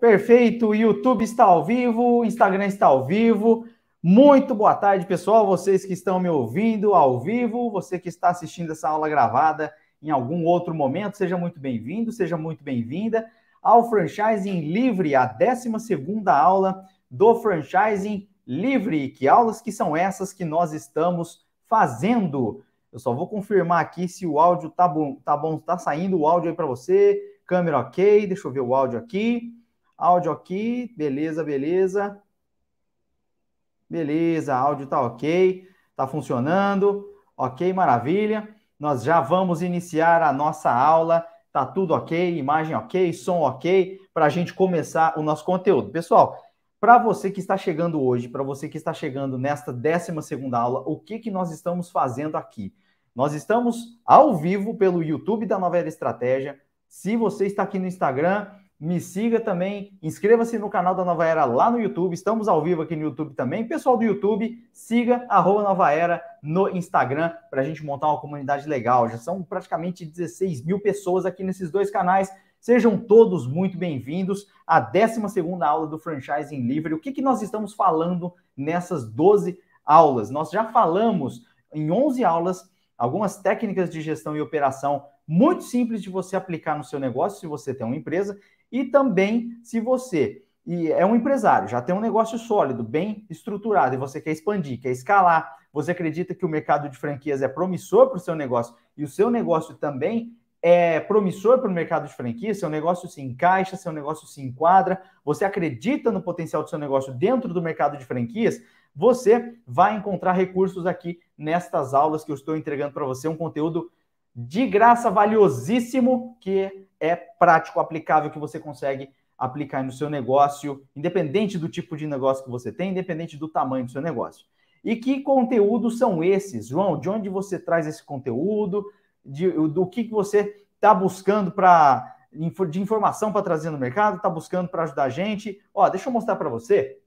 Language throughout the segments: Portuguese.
Perfeito, YouTube está ao vivo, Instagram está ao vivo. Muito boa tarde, pessoal. Vocês que estão me ouvindo ao vivo, você que está assistindo essa aula gravada em algum outro momento, seja muito bem-vindo, seja muito bem-vinda ao Franchising Livre, a 12 aula do Franchising Livre. Que aulas que são essas que nós estamos fazendo? Eu só vou confirmar aqui se o áudio tá bom, tá bom, tá saindo o áudio aí para você. Câmera OK, deixa eu ver o áudio aqui. Áudio aqui, beleza, beleza. Beleza, áudio tá ok, tá funcionando. Ok, maravilha. Nós já vamos iniciar a nossa aula. Tá tudo ok, imagem ok, som ok, para a gente começar o nosso conteúdo. Pessoal, para você que está chegando hoje, para você que está chegando nesta 12 aula, o que, que nós estamos fazendo aqui? Nós estamos ao vivo pelo YouTube da Nova Era Estratégia. Se você está aqui no Instagram, me siga também, inscreva-se no canal da Nova Era lá no YouTube. Estamos ao vivo aqui no YouTube também. Pessoal do YouTube, siga arroba Nova Era no Instagram para a gente montar uma comunidade legal. Já são praticamente 16 mil pessoas aqui nesses dois canais. Sejam todos muito bem-vindos à 12ª aula do Franchising Livre. O que, que nós estamos falando nessas 12 aulas? Nós já falamos em 11 aulas algumas técnicas de gestão e operação muito simples de você aplicar no seu negócio, se você tem uma empresa, e também, se você e é um empresário, já tem um negócio sólido, bem estruturado, e você quer expandir, quer escalar, você acredita que o mercado de franquias é promissor para o seu negócio e o seu negócio também é promissor para o mercado de franquias, seu negócio se encaixa, seu negócio se enquadra, você acredita no potencial do seu negócio dentro do mercado de franquias, você vai encontrar recursos aqui nestas aulas que eu estou entregando para você, um conteúdo de graça valiosíssimo que é prático, aplicável, que você consegue aplicar no seu negócio, independente do tipo de negócio que você tem, independente do tamanho do seu negócio. E que conteúdos são esses, João? De onde você traz esse conteúdo? De, do que, que você está buscando para de informação para trazer no mercado? Está buscando para ajudar a gente? Ó, deixa eu mostrar para você.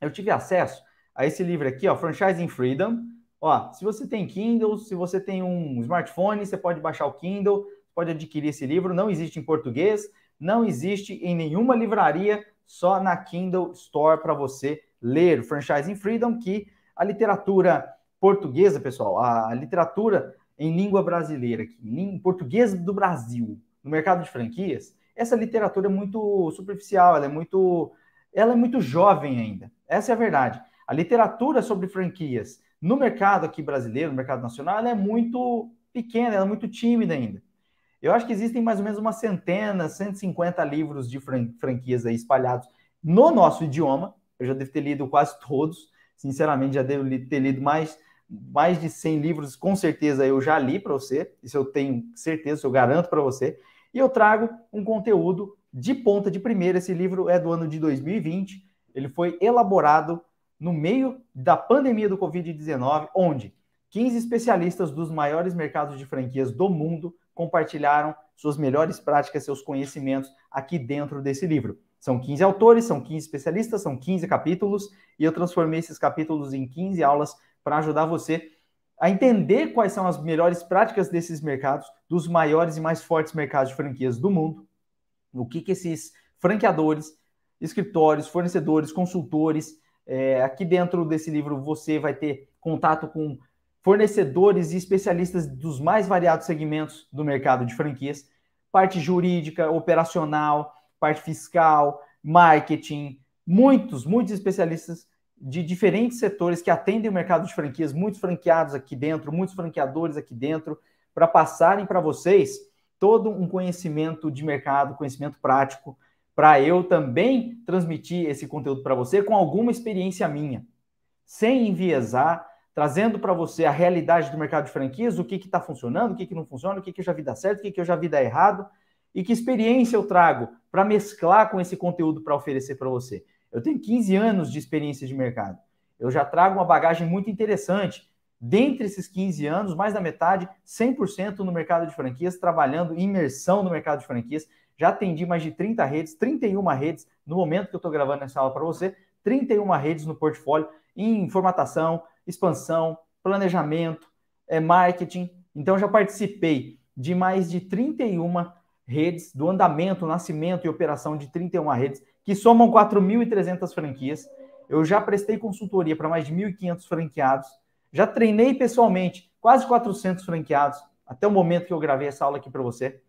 Eu tive acesso a esse livro aqui, ó, Franchising Freedom. Ó, se você tem Kindle, se você tem um smartphone, você pode baixar o Kindle pode adquirir esse livro. Não existe em português, não existe em nenhuma livraria, só na Kindle Store para você ler. Franchising Freedom, que a literatura portuguesa, pessoal, a literatura em língua brasileira, em português do Brasil, no mercado de franquias, essa literatura é muito superficial, ela é muito, ela é muito jovem ainda. Essa é a verdade. A literatura sobre franquias no mercado aqui brasileiro, no mercado nacional, ela é muito pequena, ela é muito tímida ainda. Eu acho que existem mais ou menos uma centena, 150 livros de franquias aí espalhados no nosso idioma. Eu já devo ter lido quase todos. Sinceramente, já devo ter lido mais, mais de 100 livros, com certeza eu já li para você. Isso eu tenho certeza, eu garanto para você. E eu trago um conteúdo de ponta de primeira. Esse livro é do ano de 2020. Ele foi elaborado no meio da pandemia do Covid-19, onde 15 especialistas dos maiores mercados de franquias do mundo compartilharam suas melhores práticas, seus conhecimentos aqui dentro desse livro. São 15 autores, são 15 especialistas, são 15 capítulos, e eu transformei esses capítulos em 15 aulas para ajudar você a entender quais são as melhores práticas desses mercados, dos maiores e mais fortes mercados de franquias do mundo, o que, que esses franqueadores, escritórios, fornecedores, consultores, é, aqui dentro desse livro você vai ter contato com fornecedores e especialistas dos mais variados segmentos do mercado de franquias, parte jurídica, operacional, parte fiscal, marketing, muitos, muitos especialistas de diferentes setores que atendem o mercado de franquias, muitos franqueados aqui dentro, muitos franqueadores aqui dentro, para passarem para vocês todo um conhecimento de mercado, conhecimento prático, para eu também transmitir esse conteúdo para você com alguma experiência minha, sem enviesar, trazendo para você a realidade do mercado de franquias, o que está funcionando, o que, que não funciona, o que, que eu já vi dar certo, o que, que eu já vi dar errado, e que experiência eu trago para mesclar com esse conteúdo para oferecer para você. Eu tenho 15 anos de experiência de mercado. Eu já trago uma bagagem muito interessante. Dentre esses 15 anos, mais da metade, 100% no mercado de franquias, trabalhando imersão no mercado de franquias. Já atendi mais de 30 redes, 31 redes, no momento que eu estou gravando essa aula para você, 31 redes no portfólio, em formatação, expansão, planejamento, é, marketing. Então, já participei de mais de 31 redes, do andamento, nascimento e operação de 31 redes, que somam 4.300 franquias. Eu já prestei consultoria para mais de 1.500 franqueados. Já treinei pessoalmente quase 400 franqueados, até o momento que eu gravei essa aula aqui para você.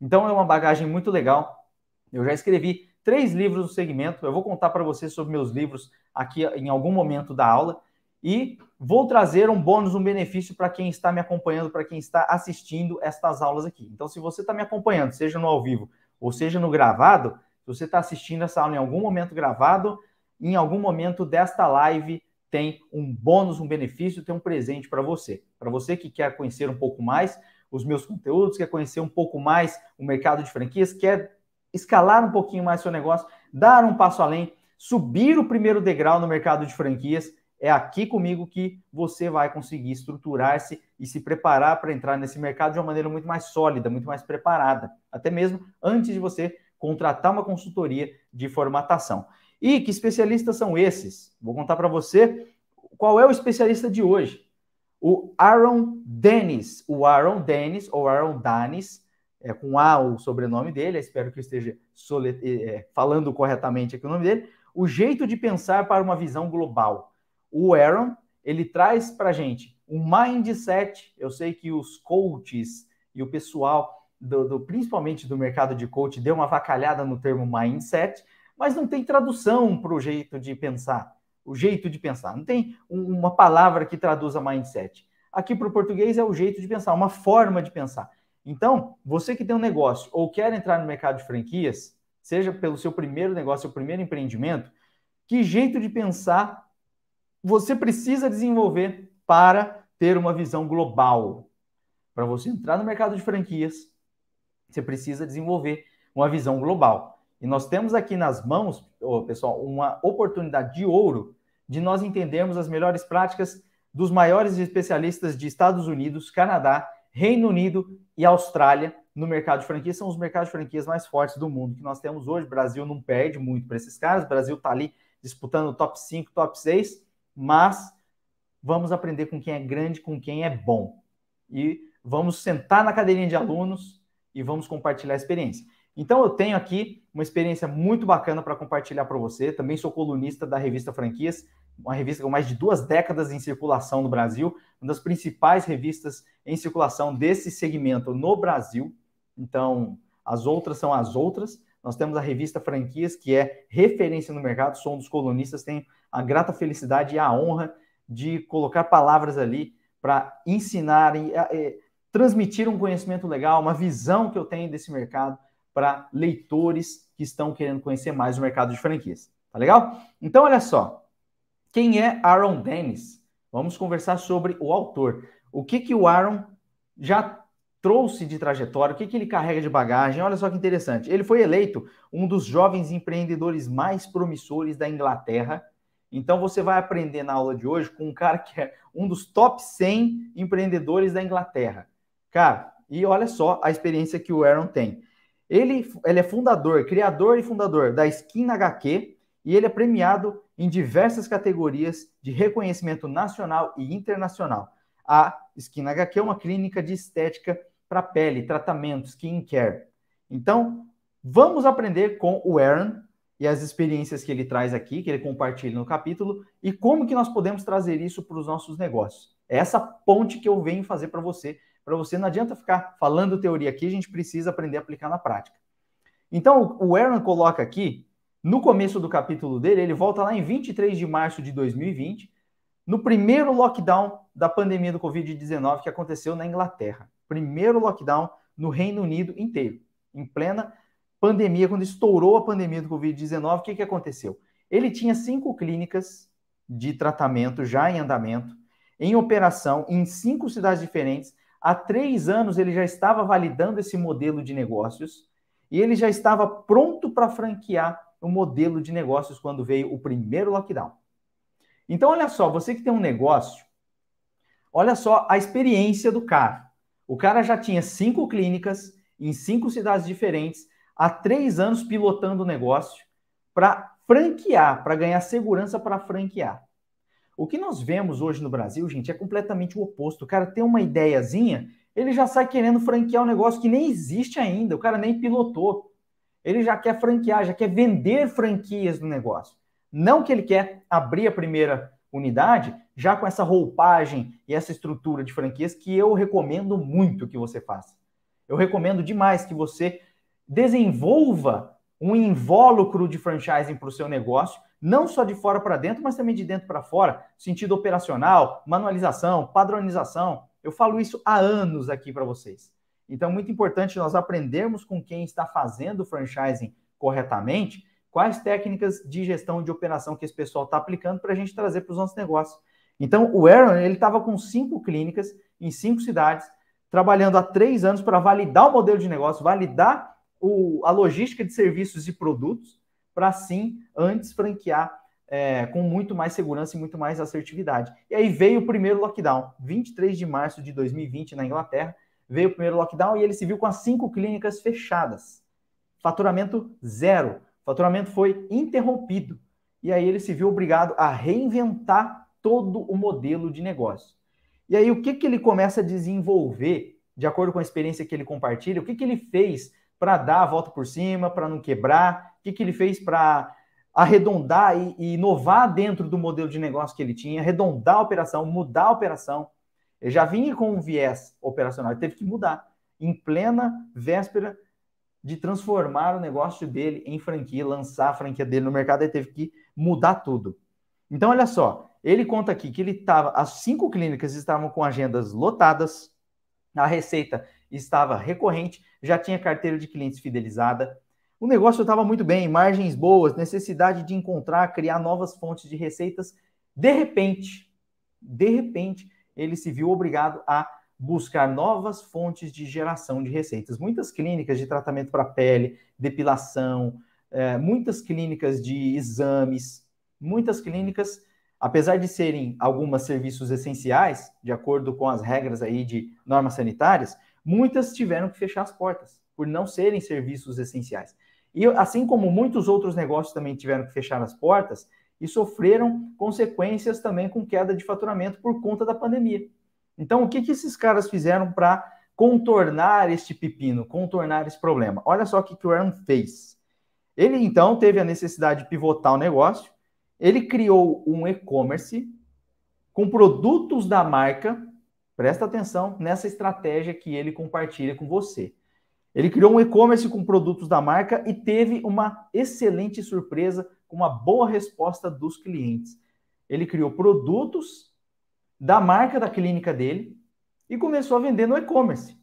Então, é uma bagagem muito legal. Eu já escrevi três livros no segmento. Eu vou contar para você sobre meus livros aqui em algum momento da aula. E vou trazer um bônus, um benefício para quem está me acompanhando, para quem está assistindo estas aulas aqui. Então, se você está me acompanhando, seja no ao vivo ou seja no gravado, se você está assistindo essa aula em algum momento gravado, em algum momento desta live tem um bônus, um benefício, tem um presente para você. Para você que quer conhecer um pouco mais os meus conteúdos, quer conhecer um pouco mais o mercado de franquias, quer escalar um pouquinho mais seu negócio, dar um passo além, subir o primeiro degrau no mercado de franquias, é aqui comigo que você vai conseguir estruturar-se e se preparar para entrar nesse mercado de uma maneira muito mais sólida, muito mais preparada, até mesmo antes de você contratar uma consultoria de formatação. E que especialistas são esses? Vou contar para você qual é o especialista de hoje. O Aaron Dennis, o Aaron Dennis ou Aaron Danis, é, com A o sobrenome dele, espero que eu esteja solet... é, eh, falando corretamente aqui o nome dele, o jeito de pensar para uma visão global o Aaron, ele traz para gente um mindset. Eu sei que os coaches e o pessoal, do, do, principalmente do mercado de coach, deu uma vacalhada no termo mindset, mas não tem tradução para o jeito de pensar. O jeito de pensar. Não tem uma palavra que traduza mindset. Aqui para o português é o jeito de pensar, uma forma de pensar. Então, você que tem um negócio ou quer entrar no mercado de franquias, seja pelo seu primeiro negócio, seu primeiro empreendimento, que jeito de pensar você precisa desenvolver para ter uma visão global. Para você entrar no mercado de franquias, você precisa desenvolver uma visão global. E nós temos aqui nas mãos, pessoal, uma oportunidade de ouro de nós entendermos as melhores práticas dos maiores especialistas de Estados Unidos, Canadá, Reino Unido e Austrália no mercado de franquias. São os mercados de franquias mais fortes do mundo que nós temos hoje. O Brasil não perde muito para esses caras. O Brasil está ali disputando o top 5, top 6 mas vamos aprender com quem é grande, com quem é bom. E vamos sentar na cadeirinha de alunos e vamos compartilhar a experiência. Então eu tenho aqui uma experiência muito bacana para compartilhar para você. Também sou colunista da revista Franquias, uma revista com mais de duas décadas em circulação no Brasil, uma das principais revistas em circulação desse segmento no Brasil. Então, as outras são as outras, nós temos a revista Franquias, que é referência no mercado, sou um dos colunistas, tenho a grata felicidade e a honra de colocar palavras ali para ensinar e, e eh, eh, transmitir um conhecimento legal, uma visão que eu tenho desse mercado para leitores que estão querendo conhecer mais o mercado de franquias. Tá legal? Então, olha só. Quem é Aaron Dennis? Vamos conversar sobre o autor. O que, que o Aaron já trouxe de trajetória, o que, que ele carrega de bagagem. Olha só que interessante. Ele foi eleito um dos jovens empreendedores mais promissores da Inglaterra. Então você vai aprender na aula de hoje com um cara que é um dos top 100 empreendedores da Inglaterra. Cara, e olha só a experiência que o Aaron tem. Ele, ele é fundador, criador e fundador da Skin HQ e ele é premiado em diversas categorias de reconhecimento nacional e internacional. A Skin HQ é uma clínica de estética para pele, tratamentos, skincare. Então, vamos aprender com o Aaron e as experiências que ele traz aqui, que ele compartilha no capítulo, e como que nós podemos trazer isso para os nossos negócios. É essa ponte que eu venho fazer para você. Para você não adianta ficar falando teoria aqui, a gente precisa aprender a aplicar na prática. Então, o Aaron coloca aqui, no começo do capítulo dele, ele volta lá em 23 de março de 2020, no primeiro lockdown da pandemia do Covid-19 que aconteceu na Inglaterra primeiro lockdown no Reino Unido inteiro, em plena pandemia, quando estourou a pandemia do Covid-19, o que, que aconteceu? Ele tinha cinco clínicas de tratamento já em andamento, em operação, em cinco cidades diferentes. Há três anos ele já estava validando esse modelo de negócios e ele já estava pronto para franquear o modelo de negócios quando veio o primeiro lockdown. Então, olha só, você que tem um negócio, olha só a experiência do cara. O cara já tinha cinco clínicas em cinco cidades diferentes, há três anos pilotando o negócio para franquear, para ganhar segurança para franquear. O que nós vemos hoje no Brasil, gente, é completamente o oposto. O cara tem uma ideiazinha, ele já sai querendo franquear um negócio que nem existe ainda, o cara nem pilotou. Ele já quer franquear, já quer vender franquias no negócio. Não que ele quer abrir a primeira unidade, já com essa roupagem e essa estrutura de franquias que eu recomendo muito que você faça. Eu recomendo demais que você desenvolva um invólucro de franchising para o seu negócio, não só de fora para dentro, mas também de dentro para fora, sentido operacional, manualização, padronização. Eu falo isso há anos aqui para vocês. Então, é muito importante nós aprendermos com quem está fazendo o franchising corretamente quais técnicas de gestão de operação que esse pessoal está aplicando para a gente trazer para os nossos negócios. Então, o Aaron, ele estava com cinco clínicas em cinco cidades, trabalhando há três anos para validar o modelo de negócio, validar o, a logística de serviços e produtos, para sim, antes franquear é, com muito mais segurança e muito mais assertividade. E aí veio o primeiro lockdown, 23 de março de 2020, na Inglaterra, veio o primeiro lockdown e ele se viu com as cinco clínicas fechadas. Faturamento zero o faturamento foi interrompido e aí ele se viu obrigado a reinventar todo o modelo de negócio. E aí o que, que ele começa a desenvolver, de acordo com a experiência que ele compartilha, o que, que ele fez para dar a volta por cima, para não quebrar, o que, que ele fez para arredondar e, e, inovar dentro do modelo de negócio que ele tinha, arredondar a operação, mudar a operação. Ele já vinha com um viés operacional, ele teve que mudar em plena véspera de transformar o negócio dele em franquia, lançar a franquia dele no mercado, ele teve que mudar tudo. Então, olha só, ele conta aqui que ele estava, as cinco clínicas estavam com agendas lotadas, a receita estava recorrente, já tinha carteira de clientes fidelizada, o negócio estava muito bem, margens boas, necessidade de encontrar, criar novas fontes de receitas. De repente, de repente, ele se viu obrigado a buscar novas fontes de geração de receitas. Muitas clínicas de tratamento para pele, depilação, é, muitas clínicas de exames, muitas clínicas, apesar de serem algumas serviços essenciais, de acordo com as regras aí de normas sanitárias, muitas tiveram que fechar as portas por não serem serviços essenciais. E assim como muitos outros negócios também tiveram que fechar as portas e sofreram consequências também com queda de faturamento por conta da pandemia. Então, o que, que esses caras fizeram para contornar este pepino, contornar esse problema? Olha só o que, que o Aaron fez. Ele, então, teve a necessidade de pivotar o negócio, ele criou um e-commerce com produtos da marca. Presta atenção nessa estratégia que ele compartilha com você. Ele criou um e-commerce com produtos da marca e teve uma excelente surpresa com uma boa resposta dos clientes. Ele criou produtos da marca da clínica dele e começou a vender no e-commerce.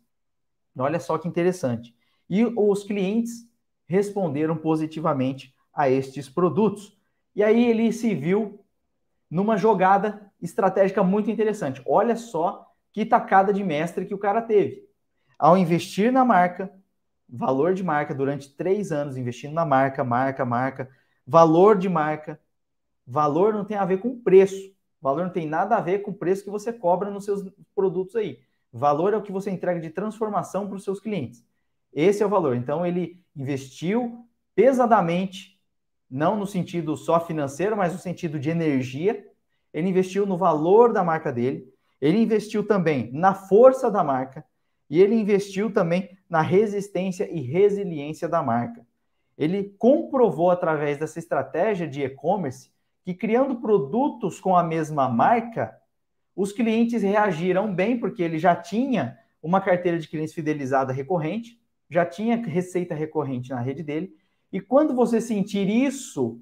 Olha só que interessante. E os clientes responderam positivamente a estes produtos. E aí ele se viu numa jogada estratégica muito interessante. Olha só que tacada de mestre que o cara teve. Ao investir na marca, valor de marca durante três anos, investindo na marca, marca, marca, valor de marca. Valor não tem a ver com preço. Valor não tem nada a ver com o preço que você cobra nos seus produtos aí. Valor é o que você entrega de transformação para os seus clientes. Esse é o valor. Então ele investiu pesadamente, não no sentido só financeiro, mas no sentido de energia. Ele investiu no valor da marca dele, ele investiu também na força da marca e ele investiu também na resistência e resiliência da marca. Ele comprovou através dessa estratégia de e-commerce que criando produtos com a mesma marca, os clientes reagiram bem, porque ele já tinha uma carteira de clientes fidelizada recorrente, já tinha receita recorrente na rede dele. E quando você sentir isso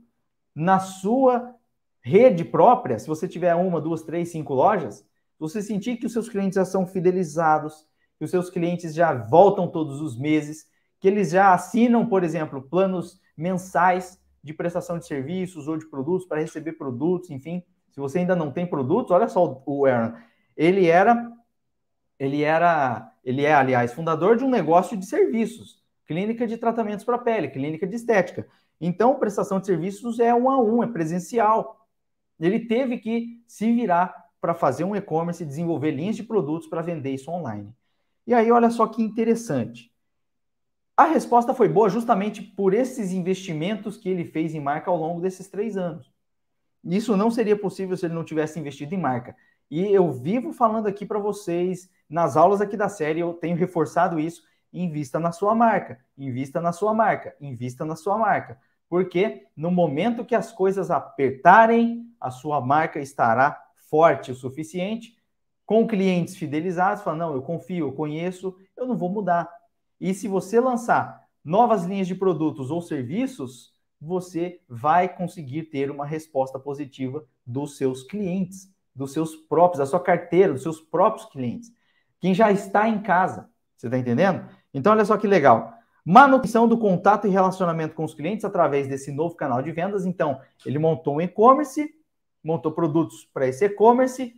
na sua rede própria, se você tiver uma, duas, três, cinco lojas, você sentir que os seus clientes já são fidelizados, que os seus clientes já voltam todos os meses, que eles já assinam, por exemplo, planos mensais de prestação de serviços ou de produtos para receber produtos, enfim. Se você ainda não tem produtos, olha só o Aaron. Ele era, ele era, ele é, aliás, fundador de um negócio de serviços, clínica de tratamentos para pele, clínica de estética. Então, prestação de serviços é um a um, é presencial. Ele teve que se virar para fazer um e-commerce, e desenvolver linhas de produtos para vender isso online. E aí, olha só que interessante. A resposta foi boa justamente por esses investimentos que ele fez em marca ao longo desses três anos. Isso não seria possível se ele não tivesse investido em marca. E eu vivo falando aqui para vocês, nas aulas aqui da série, eu tenho reforçado isso. Invista na sua marca, invista na sua marca, invista na sua marca. Porque no momento que as coisas apertarem, a sua marca estará forte o suficiente, com clientes fidelizados, falando, não, eu confio, eu conheço, eu não vou mudar. E se você lançar novas linhas de produtos ou serviços, você vai conseguir ter uma resposta positiva dos seus clientes, dos seus próprios, da sua carteira, dos seus próprios clientes. Quem já está em casa, você está entendendo? Então, olha só que legal. Manutenção do contato e relacionamento com os clientes através desse novo canal de vendas. Então, ele montou um e-commerce, montou produtos para esse e-commerce,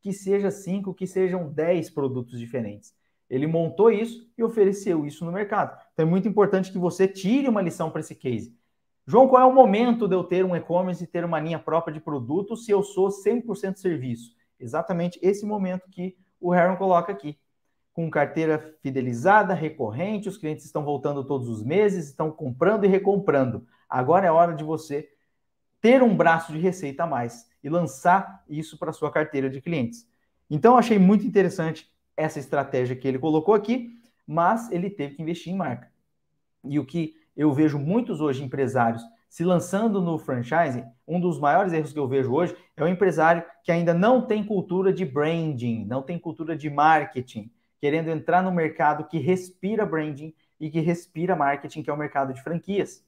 que seja cinco, que sejam dez produtos diferentes. Ele montou isso e ofereceu isso no mercado. Então é muito importante que você tire uma lição para esse case. João, qual é o momento de eu ter um e-commerce e ter uma linha própria de produto se eu sou 100% serviço? Exatamente esse momento que o Heron coloca aqui. Com carteira fidelizada, recorrente, os clientes estão voltando todos os meses, estão comprando e recomprando. Agora é hora de você ter um braço de receita a mais e lançar isso para sua carteira de clientes. Então, achei muito interessante essa estratégia que ele colocou aqui, mas ele teve que investir em marca. E o que eu vejo muitos hoje empresários se lançando no franchising, um dos maiores erros que eu vejo hoje é o empresário que ainda não tem cultura de branding, não tem cultura de marketing, querendo entrar no mercado que respira branding e que respira marketing, que é o mercado de franquias.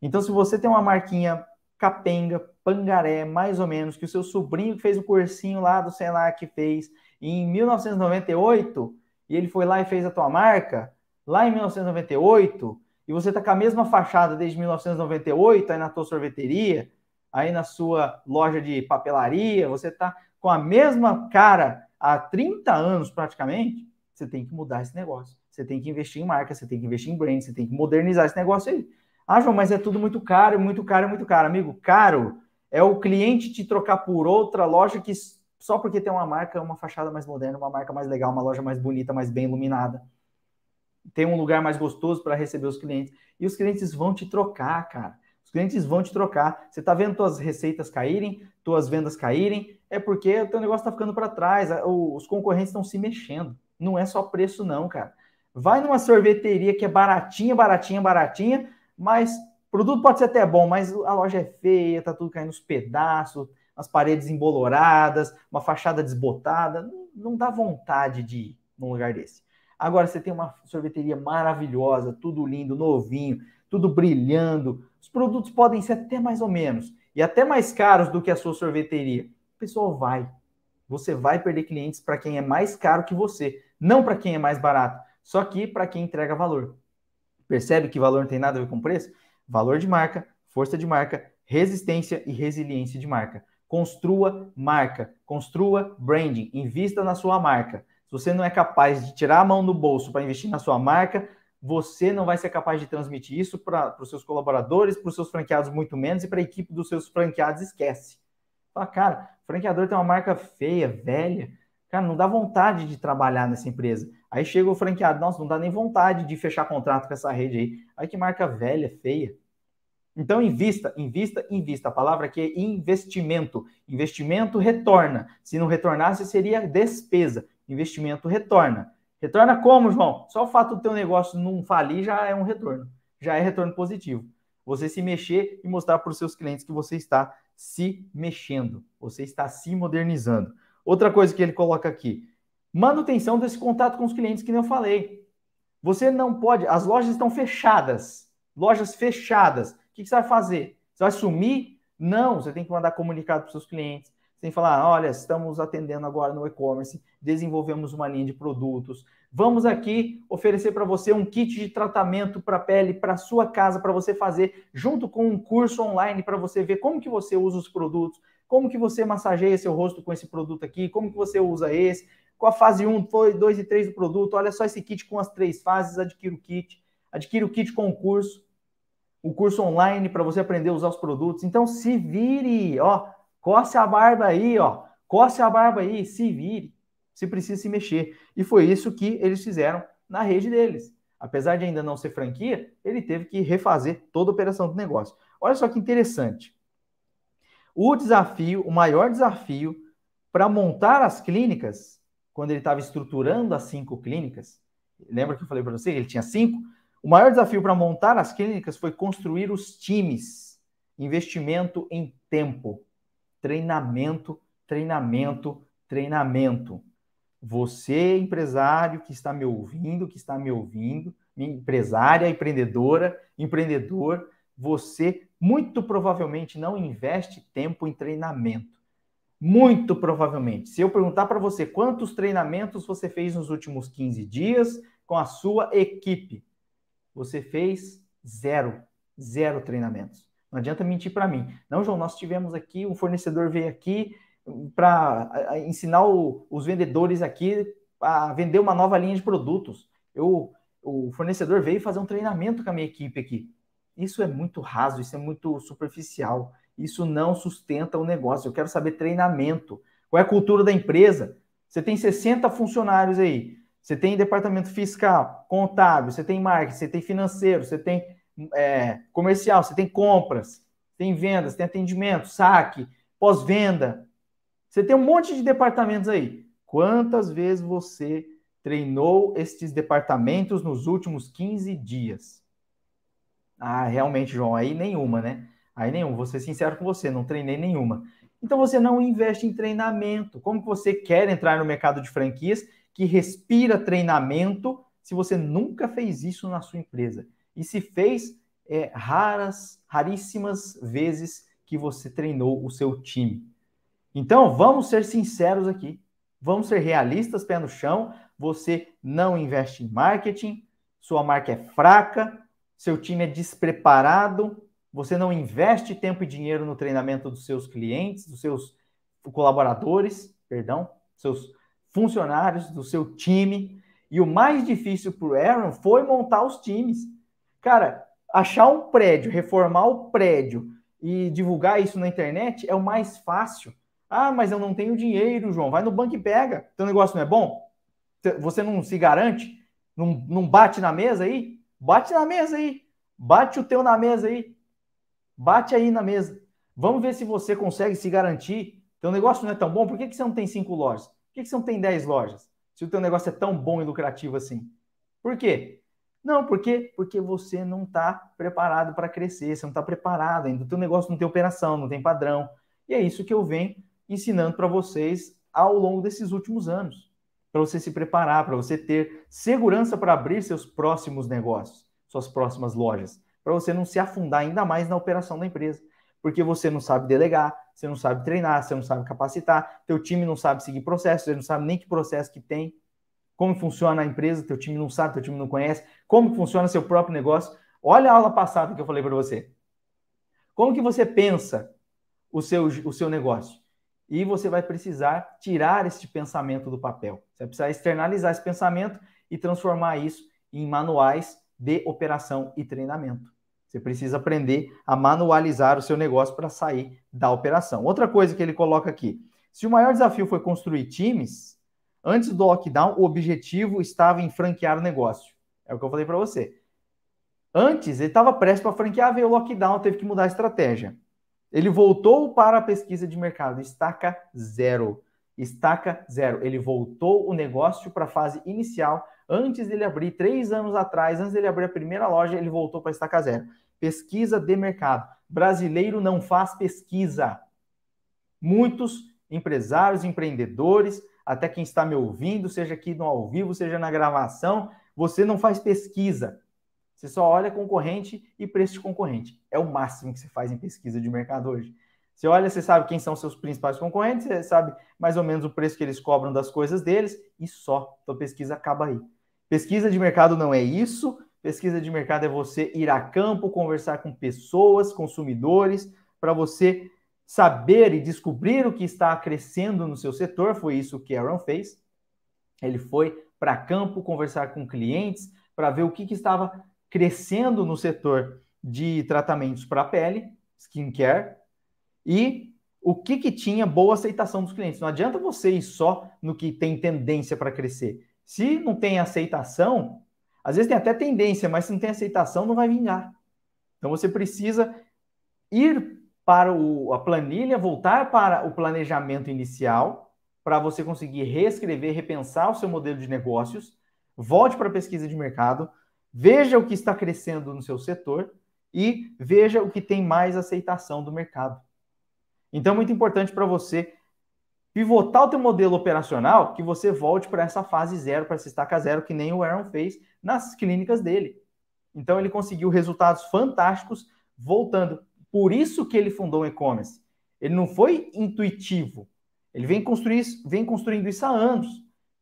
Então, se você tem uma marquinha capenga, pangaré, mais ou menos, que o seu sobrinho fez o cursinho lá do sei lá que fez, em 1998 e ele foi lá e fez a tua marca, lá em 1998, e você está com a mesma fachada desde 1998 aí na tua sorveteria, aí na sua loja de papelaria, você está com a mesma cara há 30 anos praticamente, você tem que mudar esse negócio. Você tem que investir em marca, você tem que investir em brand, você tem que modernizar esse negócio aí. Ah, João, mas é tudo muito caro, muito caro, muito caro. Amigo, caro é o cliente te trocar por outra loja que só porque tem uma marca, uma fachada mais moderna, uma marca mais legal, uma loja mais bonita, mais bem iluminada. Tem um lugar mais gostoso para receber os clientes. E os clientes vão te trocar, cara. Os clientes vão te trocar. Você está vendo tuas receitas caírem, tuas vendas caírem, é porque o teu negócio está ficando para trás, os concorrentes estão se mexendo. Não é só preço, não, cara. Vai numa sorveteria que é baratinha, baratinha, baratinha, mas o produto pode ser até bom, mas a loja é feia, tá tudo caindo nos pedaços, as paredes emboloradas, uma fachada desbotada, não, dá vontade de ir num lugar desse. Agora você tem uma sorveteria maravilhosa, tudo lindo, novinho, tudo brilhando. Os produtos podem ser até mais ou menos e até mais caros do que a sua sorveteria. O pessoal vai. Você vai perder clientes para quem é mais caro que você, não para quem é mais barato, só que para quem entrega valor. Percebe que valor não tem nada a ver com preço? Valor de marca, força de marca, resistência e resiliência de marca. Construa marca, construa branding, invista na sua marca. Se você não é capaz de tirar a mão do bolso para investir na sua marca, você não vai ser capaz de transmitir isso para os seus colaboradores, para os seus franqueados, muito menos, e para a equipe dos seus franqueados, esquece. Fala, cara, franqueador tem uma marca feia, velha, cara, não dá vontade de trabalhar nessa empresa. Aí chega o franqueado, nossa, não dá nem vontade de fechar contrato com essa rede aí. Aí que marca velha, feia. Então, invista, invista, invista. A palavra aqui é investimento. Investimento retorna. Se não retornasse, seria despesa. Investimento retorna. Retorna como, João? Só o fato do teu negócio não falir já é um retorno. Já é retorno positivo. Você se mexer e mostrar para os seus clientes que você está se mexendo. Você está se modernizando. Outra coisa que ele coloca aqui. Manutenção desse contato com os clientes que eu falei. Você não pode... As lojas estão fechadas. Lojas fechadas o que, você vai fazer? Você vai sumir? Não, você tem que mandar comunicado para os seus clientes. tem que falar: olha, estamos atendendo agora no e-commerce, desenvolvemos uma linha de produtos. Vamos aqui oferecer para você um kit de tratamento para pele para sua casa para você fazer junto com um curso online para você ver como que você usa os produtos, como que você massageia seu rosto com esse produto aqui, como que você usa esse, com a fase 1, 2 e 3 do produto, olha só esse kit com as três fases, adquira o kit, adquira o kit com o curso, o curso online para você aprender a usar os produtos. Então se vire, ó, coce a barba aí, ó, coce a barba aí, se vire, se precisa se mexer. E foi isso que eles fizeram na rede deles. Apesar de ainda não ser franquia, ele teve que refazer toda a operação do negócio. Olha só que interessante. O desafio, o maior desafio para montar as clínicas, quando ele estava estruturando as cinco clínicas, lembra que eu falei para você, ele tinha cinco? O maior desafio para montar as clínicas foi construir os times, investimento em tempo, treinamento, treinamento, treinamento. Você, empresário que está me ouvindo, que está me ouvindo, empresária, empreendedora, empreendedor, você muito provavelmente não investe tempo em treinamento. Muito provavelmente. Se eu perguntar para você quantos treinamentos você fez nos últimos 15 dias com a sua equipe, você fez zero, zero treinamentos. Não adianta mentir para mim. Não, João, nós tivemos aqui, um fornecedor veio aqui hum, para ensinar o, os vendedores aqui a vender uma nova linha de produtos. Eu, o fornecedor veio fazer um treinamento com a minha equipe aqui. Isso é muito raso, isso é muito superficial. Isso não sustenta o negócio. Eu quero saber treinamento. Qual é a cultura da empresa? Você tem 60 funcionários aí. Você tem departamento fiscal, contábil, você tem marketing, você tem financeiro, você tem é, comercial, você tem compras, tem vendas, tem atendimento, saque, pós-venda. Você tem um monte de departamentos aí. Quantas vezes você treinou estes departamentos nos últimos 15 dias? Ah, realmente, João, aí nenhuma, né? Aí nenhuma. Vou ser sincero com você, não treinei nenhuma. Então você não investe em treinamento. Como que você quer entrar no mercado de franquias que respira treinamento, se você nunca fez isso na sua empresa. E se fez, é, raras, raríssimas vezes que você treinou o seu time. Então, vamos ser sinceros aqui. Vamos ser realistas, pé no chão. Você não investe em marketing, sua marca é fraca, seu time é despreparado, você não investe tempo e dinheiro no treinamento dos seus clientes, dos seus colaboradores, perdão, seus funcionários do seu time. E o mais difícil para o Aaron foi montar os times. Cara, achar um prédio, reformar o prédio e divulgar isso na internet é o mais fácil. Ah, mas eu não tenho dinheiro, João. Vai no banco e pega. Teu negócio não é bom? Você não se garante? Não, não bate na mesa aí? Bate na mesa aí. Bate o teu na mesa aí. Bate aí na mesa. Vamos ver se você consegue se garantir. Teu negócio não é tão bom. Por que, que você não tem cinco lojas? que você não tem 10 lojas? Se o teu negócio é tão bom e lucrativo assim. Por quê? Não, por quê? porque você não está preparado para crescer, você não está preparado ainda. O teu negócio não tem operação, não tem padrão. E é isso que eu venho ensinando para vocês ao longo desses últimos anos. Para você se preparar, para você ter segurança para abrir seus próximos negócios, suas próximas lojas. Para você não se afundar ainda mais na operação da empresa. Porque você não sabe delegar, você não sabe treinar, você não sabe capacitar, teu time não sabe seguir processos, ele não sabe nem que processo que tem, como funciona a empresa, teu time não sabe, teu time não conhece, como funciona seu próprio negócio. Olha a aula passada que eu falei para você. Como que você pensa o seu, o seu negócio? E você vai precisar tirar esse pensamento do papel. Você vai precisar externalizar esse pensamento e transformar isso em manuais de operação e treinamento. Você precisa aprender a manualizar o seu negócio para sair da operação. Outra coisa que ele coloca aqui: se o maior desafio foi construir times, antes do lockdown, o objetivo estava em franquear o negócio. É o que eu falei para você. Antes, ele estava prestes para franquear, veio o lockdown, teve que mudar a estratégia. Ele voltou para a pesquisa de mercado, estaca zero. Estaca zero. Ele voltou o negócio para a fase inicial Antes dele abrir, três anos atrás, antes dele abrir a primeira loja, ele voltou para a estaca zero. Pesquisa de mercado. Brasileiro não faz pesquisa. Muitos empresários, empreendedores, até quem está me ouvindo, seja aqui no ao vivo, seja na gravação, você não faz pesquisa. Você só olha concorrente e preço de concorrente. É o máximo que você faz em pesquisa de mercado hoje. Você olha, você sabe quem são seus principais concorrentes, você sabe mais ou menos o preço que eles cobram das coisas deles e só. Então pesquisa acaba aí. Pesquisa de mercado não é isso. Pesquisa de mercado é você ir a campo, conversar com pessoas, consumidores, para você saber e descobrir o que está crescendo no seu setor. Foi isso que Aaron fez. Ele foi para campo conversar com clientes para ver o que, que estava crescendo no setor de tratamentos para pele, skincare, e o que, que tinha boa aceitação dos clientes. Não adianta você ir só no que tem tendência para crescer. Se não tem aceitação, às vezes tem até tendência, mas se não tem aceitação, não vai vingar. Então você precisa ir para o, a planilha, voltar para o planejamento inicial, para você conseguir reescrever, repensar o seu modelo de negócios, volte para a pesquisa de mercado, veja o que está crescendo no seu setor e veja o que tem mais aceitação do mercado. Então, é muito importante para você pivotar o teu modelo operacional, que você volte para essa fase zero, para essa estaca zero, que nem o Aaron fez nas clínicas dele. Então, ele conseguiu resultados fantásticos voltando. Por isso que ele fundou o e-commerce. Ele não foi intuitivo. Ele vem, construir, vem construindo isso há anos,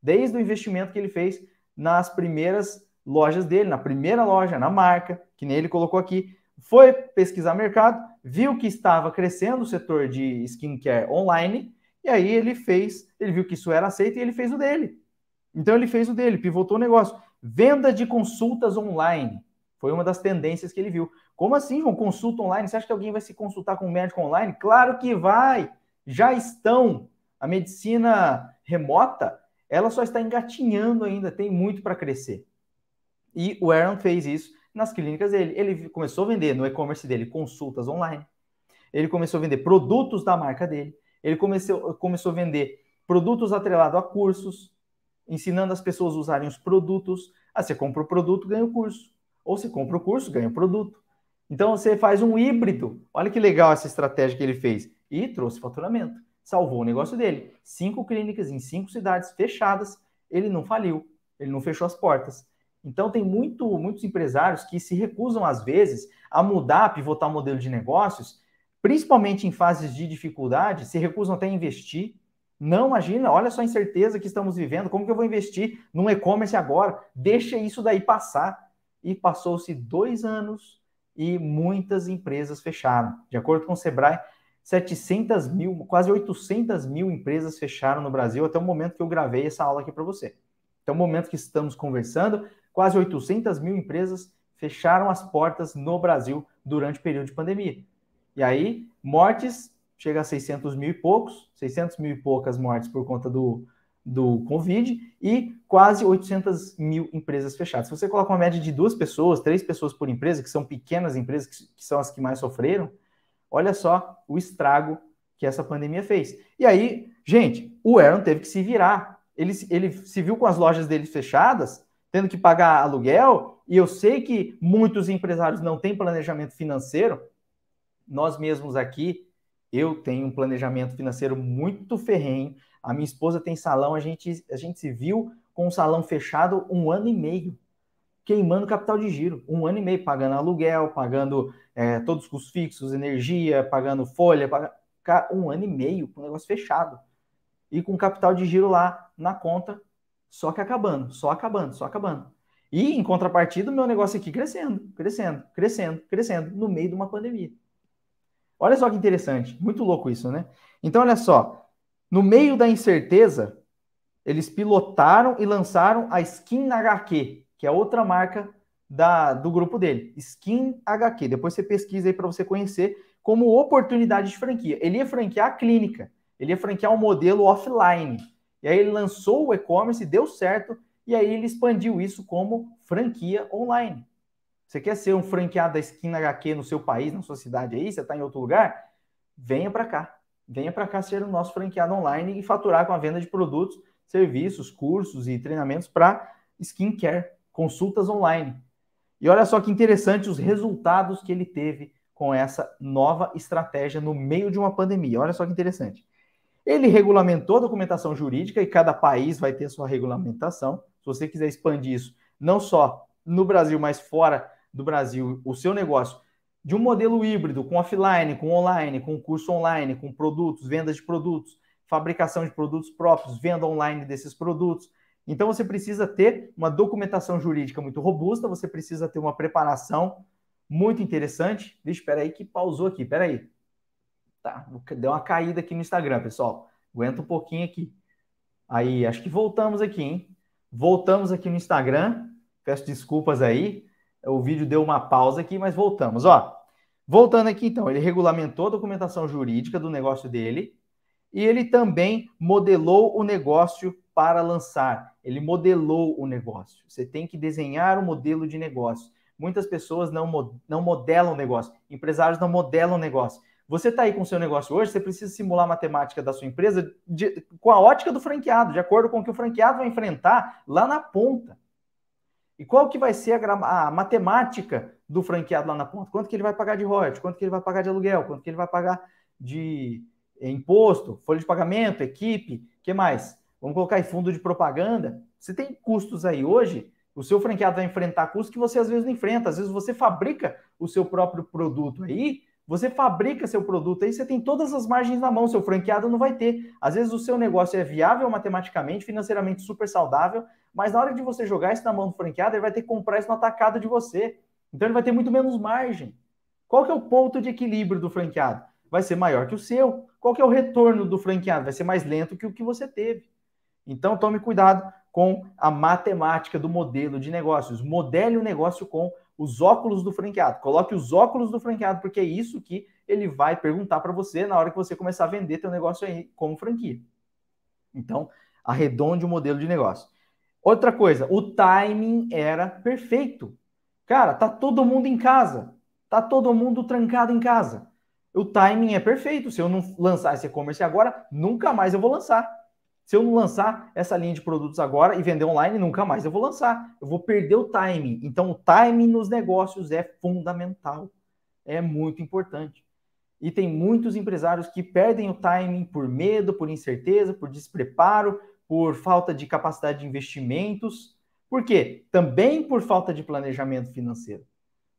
desde o investimento que ele fez nas primeiras lojas dele, na primeira loja, na marca, que nem ele colocou aqui. Foi pesquisar mercado, viu que estava crescendo o setor de skincare online, e aí ele fez, ele viu que isso era aceito e ele fez o dele. Então ele fez o dele, pivotou o negócio. Venda de consultas online. Foi uma das tendências que ele viu. Como assim, João? Consulta online? Você acha que alguém vai se consultar com um médico online? Claro que vai! Já estão. A medicina remota, ela só está engatinhando ainda, tem muito para crescer. E o Aaron fez isso nas clínicas dele. Ele começou a vender no e-commerce dele consultas online. Ele começou a vender produtos da marca dele. Ele começou começou a vender produtos atrelados a cursos, ensinando as pessoas a usarem os produtos. Ah, você compra o produto, ganha o curso. Ou você compra o curso, ganha o produto. Então você faz um híbrido. Olha que legal essa estratégia que ele fez. E trouxe faturamento. Salvou o negócio dele. Cinco clínicas em cinco cidades fechadas. Ele não faliu. Ele não fechou as portas. Então, tem muito, muitos empresários que se recusam, às vezes, a mudar, a pivotar o modelo de negócios, principalmente em fases de dificuldade, se recusam até a investir. Não imagina, olha só a incerteza que estamos vivendo, como que eu vou investir num e-commerce agora? Deixa isso daí passar. E passou-se dois anos e muitas empresas fecharam. De acordo com o Sebrae, 700 mil, quase 800 mil empresas fecharam no Brasil até o momento que eu gravei essa aula aqui para você. Até então, o momento que estamos conversando, Quase 800 mil empresas fecharam as portas no Brasil durante o período de pandemia. E aí, mortes chega a 600 mil e poucos, 600 mil e poucas mortes por conta do, do Covid e quase 800 mil empresas fechadas. Se você coloca uma média de duas pessoas, três pessoas por empresa, que são pequenas empresas, que, que são as que mais sofreram, olha só o estrago que essa pandemia fez. E aí, gente, o Aaron teve que se virar. Ele, ele se viu com as lojas dele fechadas tendo que pagar aluguel, e eu sei que muitos empresários não têm planejamento financeiro, nós mesmos aqui, eu tenho um planejamento financeiro muito ferrenho, a minha esposa tem salão, a gente, a gente se viu com o salão fechado um ano e meio, queimando capital de giro, um ano e meio, pagando aluguel, pagando é, todos os custos fixos, energia, pagando folha, pagando... um ano e meio com o negócio fechado e com capital de giro lá na conta só que acabando, só acabando, só acabando. E em contrapartida, o meu negócio aqui crescendo, crescendo, crescendo, crescendo, no meio de uma pandemia. Olha só que interessante, muito louco isso, né? Então, olha só, no meio da incerteza, eles pilotaram e lançaram a Skin HQ, que é outra marca da, do grupo dele, Skin HQ. Depois você pesquisa aí para você conhecer como oportunidade de franquia. Ele ia franquear a clínica, ele ia franquear o um modelo offline. E aí ele lançou o e-commerce, deu certo, e aí ele expandiu isso como franquia online. Você quer ser um franqueado da esquina HQ no seu país, na sua cidade aí, você está em outro lugar? Venha para cá. Venha para cá ser o nosso franqueado online e faturar com a venda de produtos, serviços, cursos e treinamentos para skincare, consultas online. E olha só que interessante os resultados que ele teve com essa nova estratégia no meio de uma pandemia. Olha só que interessante. Ele regulamentou a documentação jurídica e cada país vai ter sua regulamentação. Se você quiser expandir isso, não só no Brasil, mas fora do Brasil, o seu negócio de um modelo híbrido, com offline, com online, com curso online, com produtos, vendas de produtos, fabricação de produtos próprios, venda online desses produtos. Então você precisa ter uma documentação jurídica muito robusta, você precisa ter uma preparação muito interessante. Deixa, espera aí que pausou aqui, espera aí. Tá, deu uma caída aqui no Instagram, pessoal. Aguenta um pouquinho aqui. Aí, acho que voltamos aqui, hein? Voltamos aqui no Instagram. Peço desculpas aí. O vídeo deu uma pausa aqui, mas voltamos. Ó, voltando aqui então, ele regulamentou a documentação jurídica do negócio dele e ele também modelou o negócio para lançar. Ele modelou o negócio. Você tem que desenhar o um modelo de negócio. Muitas pessoas não, não modelam o negócio, empresários não modelam o negócio. Você está aí com o seu negócio hoje, você precisa simular a matemática da sua empresa de, com a ótica do franqueado, de acordo com o que o franqueado vai enfrentar lá na ponta. E qual que vai ser a, a matemática do franqueado lá na ponta? Quanto que ele vai pagar de royalties? Quanto que ele vai pagar de aluguel? Quanto que ele vai pagar de eh, imposto, folha de pagamento, equipe, que mais? Vamos colocar aí fundo de propaganda. Você tem custos aí hoje, o seu franqueado vai enfrentar custos que você às vezes não enfrenta. Às vezes você fabrica o seu próprio produto aí você fabrica seu produto aí, você tem todas as margens na mão, seu franqueado não vai ter. Às vezes o seu negócio é viável matematicamente, financeiramente super saudável, mas na hora de você jogar isso na mão do franqueado, ele vai ter que comprar isso no atacado de você. Então ele vai ter muito menos margem. Qual que é o ponto de equilíbrio do franqueado? Vai ser maior que o seu. Qual que é o retorno do franqueado? Vai ser mais lento que o que você teve. Então tome cuidado com a matemática do modelo de negócios. Modele o negócio com os óculos do franqueado. Coloque os óculos do franqueado, porque é isso que ele vai perguntar para você na hora que você começar a vender teu negócio aí como franquia. Então, arredonde o modelo de negócio. Outra coisa, o timing era perfeito. Cara, tá todo mundo em casa. Tá todo mundo trancado em casa. O timing é perfeito. Se eu não lançar esse e-commerce agora, nunca mais eu vou lançar. Se eu não lançar essa linha de produtos agora e vender online, nunca mais eu vou lançar. Eu vou perder o timing. Então, o timing nos negócios é fundamental. É muito importante. E tem muitos empresários que perdem o timing por medo, por incerteza, por despreparo, por falta de capacidade de investimentos. Por quê? Também por falta de planejamento financeiro.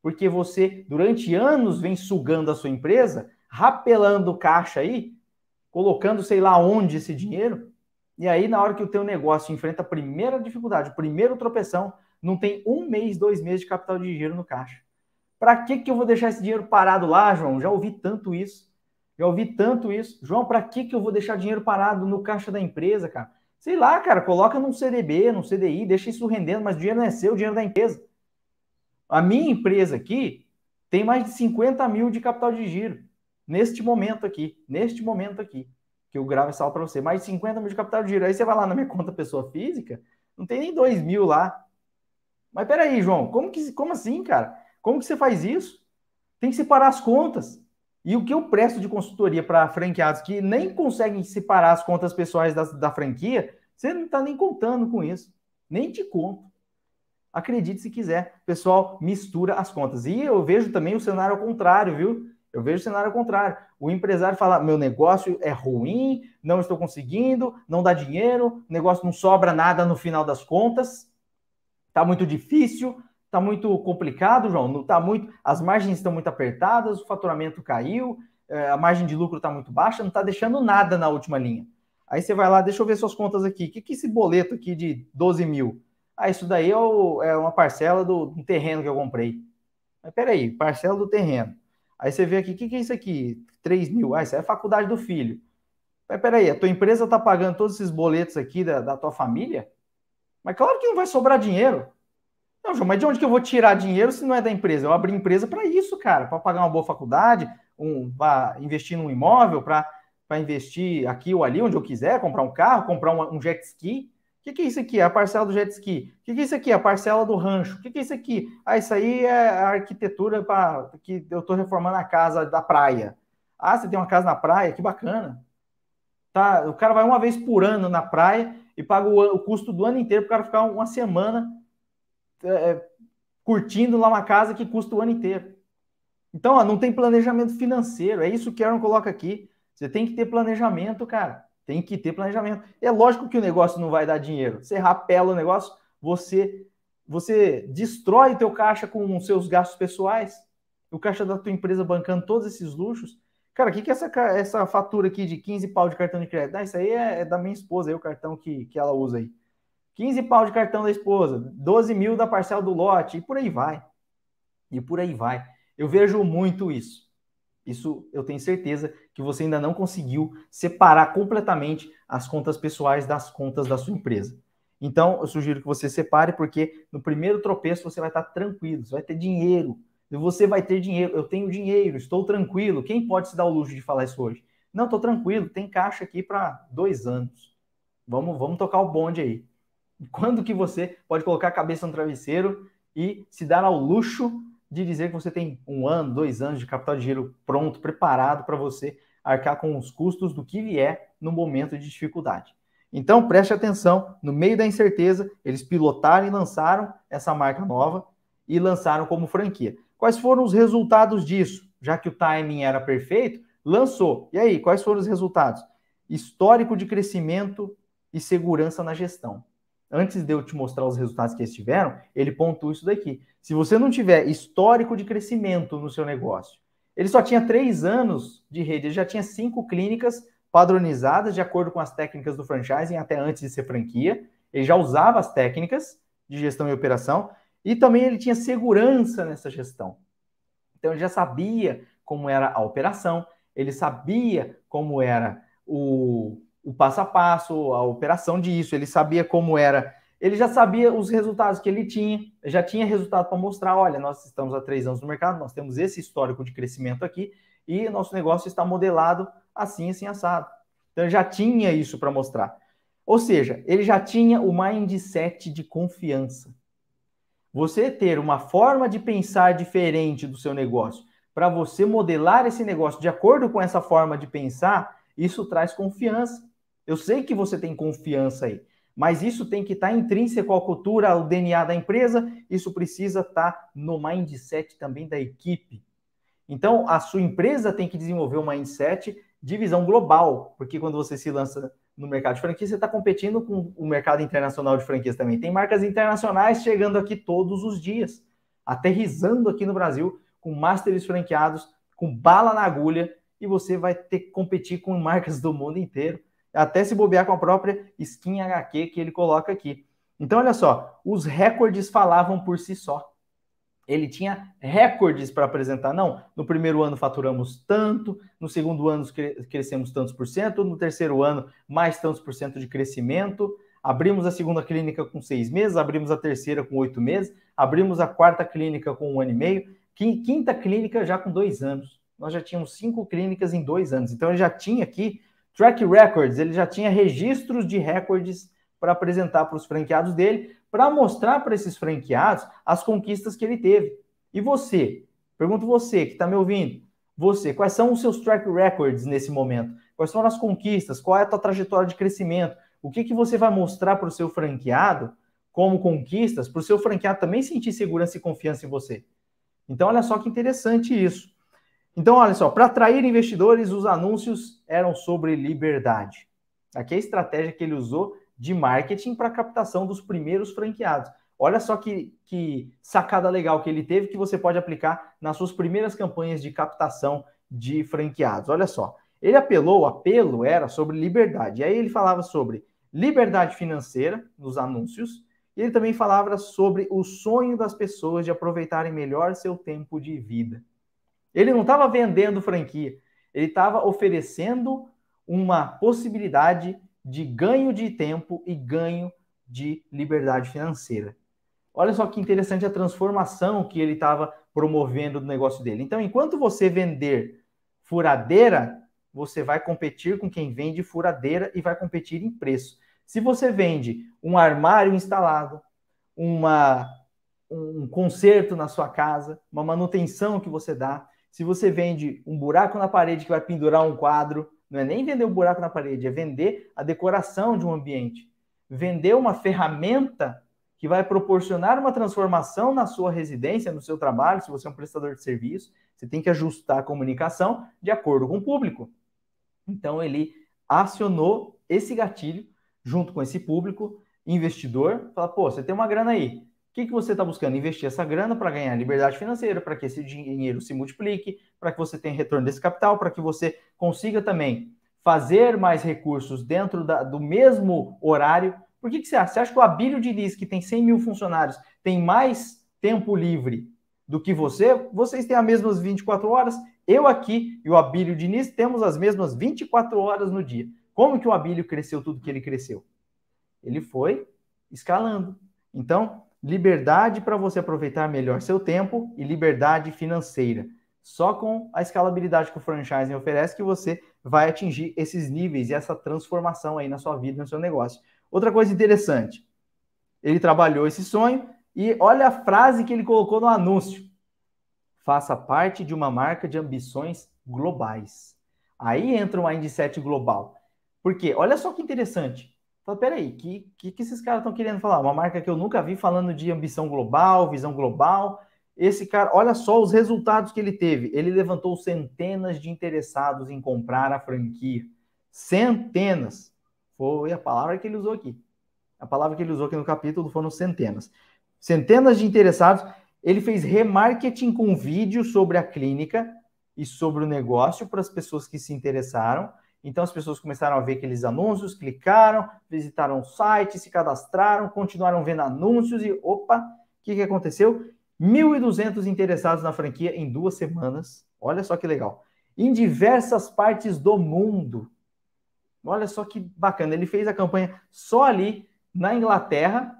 Porque você, durante anos, vem sugando a sua empresa, rapelando caixa aí, colocando sei lá onde esse dinheiro, e aí, na hora que o teu negócio enfrenta a primeira dificuldade, o primeiro tropeção, não tem um mês, dois meses de capital de giro no caixa. Para que, que eu vou deixar esse dinheiro parado lá, João? Já ouvi tanto isso. Já ouvi tanto isso. João, para que, que eu vou deixar dinheiro parado no caixa da empresa, cara? Sei lá, cara, coloca num CDB, num CDI, deixa isso rendendo, mas o dinheiro não é seu, o dinheiro é da empresa. A minha empresa aqui tem mais de 50 mil de capital de giro neste momento aqui, neste momento aqui que gravo grave salva para você, mais 50 mil de capital de giro. Aí você vai lá na minha conta pessoa física, não tem nem 2 mil lá. Mas peraí, João, como, que, como assim, cara? Como que você faz isso? Tem que separar as contas. E o que eu presto de consultoria para franqueados que nem conseguem separar as contas pessoais da, da franquia, você não está nem contando com isso. Nem te conto. Acredite se quiser, pessoal mistura as contas. E eu vejo também o cenário ao contrário, viu? Eu vejo o cenário contrário. O empresário fala: meu negócio é ruim, não estou conseguindo, não dá dinheiro, o negócio não sobra nada no final das contas, está muito difícil, está muito complicado, João. Não tá muito, as margens estão muito apertadas, o faturamento caiu, é, a margem de lucro está muito baixa, não está deixando nada na última linha. Aí você vai lá, deixa eu ver suas contas aqui. O que, que é esse boleto aqui de 12 mil? Ah, isso daí é, o, é uma parcela do um terreno que eu comprei. Mas peraí, parcela do terreno Aí você vê aqui, o que, que é isso aqui? 3 mil. Ah, isso é a faculdade do filho. Mas peraí, a tua empresa está pagando todos esses boletos aqui da, da tua família? Mas claro que não vai sobrar dinheiro. Não, João, mas de onde que eu vou tirar dinheiro se não é da empresa? Eu abri empresa para isso, cara, para pagar uma boa faculdade, um, para investir num imóvel, para investir aqui ou ali, onde eu quiser, comprar um carro, comprar um, um jet ski. O que, que, é isso aqui? A parcela do jet ski. O que, que, é isso aqui? A parcela do rancho. O que, que, é isso aqui? Ah, isso aí é a arquitetura para que eu estou reformando a casa da praia. Ah, você tem uma casa na praia? Que bacana. Tá, o cara vai uma vez por ano na praia e paga o, o custo do ano inteiro para o cara ficar uma semana é, é, curtindo lá uma casa que custa o ano inteiro. Então, ó, não tem planejamento financeiro. É isso que o Aaron coloca aqui. Você tem que ter planejamento, cara. Tem que ter planejamento. É lógico que o negócio não vai dar dinheiro. Você rapela o negócio, você você destrói teu caixa com os seus gastos pessoais. O caixa da tua empresa bancando todos esses luxos. Cara, o que, que é essa, essa fatura aqui de 15 pau de cartão de crédito? Ah, isso aí é, é da minha esposa, aí, o cartão que, que ela usa aí. 15 pau de cartão da esposa, 12 mil da parcela do lote, e por aí vai. E por aí vai. Eu vejo muito isso. Isso eu tenho certeza que você ainda não conseguiu separar completamente as contas pessoais das contas da sua empresa. Então, eu sugiro que você separe, porque no primeiro tropeço você vai estar tranquilo, você vai ter dinheiro. Você vai ter dinheiro. Eu tenho dinheiro, estou tranquilo. Quem pode se dar o luxo de falar isso hoje? Não, estou tranquilo, tem caixa aqui para dois anos. Vamos, vamos tocar o bonde aí. Quando que você pode colocar a cabeça no travesseiro e se dar ao luxo de dizer que você tem um ano, dois anos de capital de giro pronto, preparado para você arcar com os custos do que vier no momento de dificuldade. Então preste atenção, no meio da incerteza, eles pilotaram e lançaram essa marca nova e lançaram como franquia. Quais foram os resultados disso? Já que o timing era perfeito, lançou. E aí, quais foram os resultados? Histórico de crescimento e segurança na gestão antes de eu te mostrar os resultados que eles tiveram, ele pontua isso daqui. Se você não tiver histórico de crescimento no seu negócio, ele só tinha três anos de rede, ele já tinha cinco clínicas padronizadas de acordo com as técnicas do franchising até antes de ser franquia. Ele já usava as técnicas de gestão e operação e também ele tinha segurança nessa gestão. Então ele já sabia como era a operação, ele sabia como era o, o passo a passo, a operação disso, ele sabia como era, ele já sabia os resultados que ele tinha, já tinha resultado para mostrar: olha, nós estamos há três anos no mercado, nós temos esse histórico de crescimento aqui e nosso negócio está modelado assim, assim, assado. Então, ele já tinha isso para mostrar. Ou seja, ele já tinha o mindset de confiança. Você ter uma forma de pensar diferente do seu negócio, para você modelar esse negócio de acordo com essa forma de pensar, isso traz confiança. Eu sei que você tem confiança aí, mas isso tem que estar tá intrínseco à cultura, ao DNA da empresa, isso precisa estar tá no mindset também da equipe. Então, a sua empresa tem que desenvolver um mindset de visão global, porque quando você se lança no mercado de franquia, você está competindo com o mercado internacional de franquias também. Tem marcas internacionais chegando aqui todos os dias, aterrizando aqui no Brasil com masters franqueados, com bala na agulha, e você vai ter que competir com marcas do mundo inteiro até se bobear com a própria skin HQ que ele coloca aqui. Então, olha só, os recordes falavam por si só. Ele tinha recordes para apresentar. Não, no primeiro ano faturamos tanto, no segundo ano crescemos tantos por cento, no terceiro ano mais tantos por cento de crescimento. Abrimos a segunda clínica com seis meses, abrimos a terceira com oito meses, abrimos a quarta clínica com um ano e meio, quinta clínica já com dois anos. Nós já tínhamos cinco clínicas em dois anos. Então, ele já tinha aqui Track Records, ele já tinha registros de recordes para apresentar para os franqueados dele, para mostrar para esses franqueados as conquistas que ele teve. E você? Pergunto você que está me ouvindo. Você, quais são os seus track records nesse momento? Quais foram as conquistas? Qual é a tua trajetória de crescimento? O que, que você vai mostrar para o seu franqueado como conquistas, para o seu franqueado também sentir segurança e confiança em você? Então, olha só que interessante isso. Então, olha só, para atrair investidores, os anúncios eram sobre liberdade. Aqui é a estratégia que ele usou de marketing para captação dos primeiros franqueados. Olha só que, que sacada legal que ele teve que você pode aplicar nas suas primeiras campanhas de captação de franqueados. Olha só, ele apelou, o apelo era sobre liberdade. E aí ele falava sobre liberdade financeira nos anúncios, e ele também falava sobre o sonho das pessoas de aproveitarem melhor seu tempo de vida. Ele não estava vendendo franquia, ele estava oferecendo uma possibilidade de ganho de tempo e ganho de liberdade financeira. Olha só que interessante a transformação que ele estava promovendo no negócio dele. Então, enquanto você vender furadeira, você vai competir com quem vende furadeira e vai competir em preço. Se você vende um armário instalado, uma, um conserto na sua casa, uma manutenção que você dá, se você vende um buraco na parede que vai pendurar um quadro, não é nem vender o um buraco na parede, é vender a decoração de um ambiente. Vender uma ferramenta que vai proporcionar uma transformação na sua residência, no seu trabalho, se você é um prestador de serviço, você tem que ajustar a comunicação de acordo com o público. Então ele acionou esse gatilho junto com esse público investidor, fala, pô, você tem uma grana aí, que, que você está buscando? Investir essa grana para ganhar liberdade financeira, para que esse dinheiro se multiplique, para que você tenha retorno desse capital, para que você consiga também fazer mais recursos dentro da, do mesmo horário. Por que, que você acha? Você acha que o Abílio Diniz, que tem 100 mil funcionários, tem mais tempo livre do que você? Vocês têm as mesmas 24 horas. Eu aqui e o Abílio Diniz temos as mesmas 24 horas no dia. Como que o Abílio cresceu tudo que ele cresceu? Ele foi escalando. Então, liberdade para você aproveitar melhor seu tempo e liberdade financeira. Só com a escalabilidade que o franchising oferece que você vai atingir esses níveis e essa transformação aí na sua vida, no seu negócio. Outra coisa interessante, ele trabalhou esse sonho e olha a frase que ele colocou no anúncio: faça parte de uma marca de ambições globais. Aí entra o um mindset global. Porque olha só que interessante. Falei, peraí, que, que, que esses caras estão querendo falar? Uma marca que eu nunca vi falando de ambição global, visão global. Esse cara, olha só os resultados que ele teve. Ele levantou centenas de interessados em comprar a franquia. Centenas. Foi a palavra que ele usou aqui. A palavra que ele usou aqui no capítulo foram centenas. Centenas de interessados. Ele fez remarketing com vídeo sobre a clínica e sobre o negócio para as pessoas que se interessaram então as pessoas começaram a ver aqueles anúncios, clicaram, visitaram o site, se cadastraram, continuaram vendo anúncios e opa, o que, que aconteceu? 1.200 interessados na franquia em duas semanas. Olha só que legal. Em diversas partes do mundo. Olha só que bacana. Ele fez a campanha só ali na Inglaterra.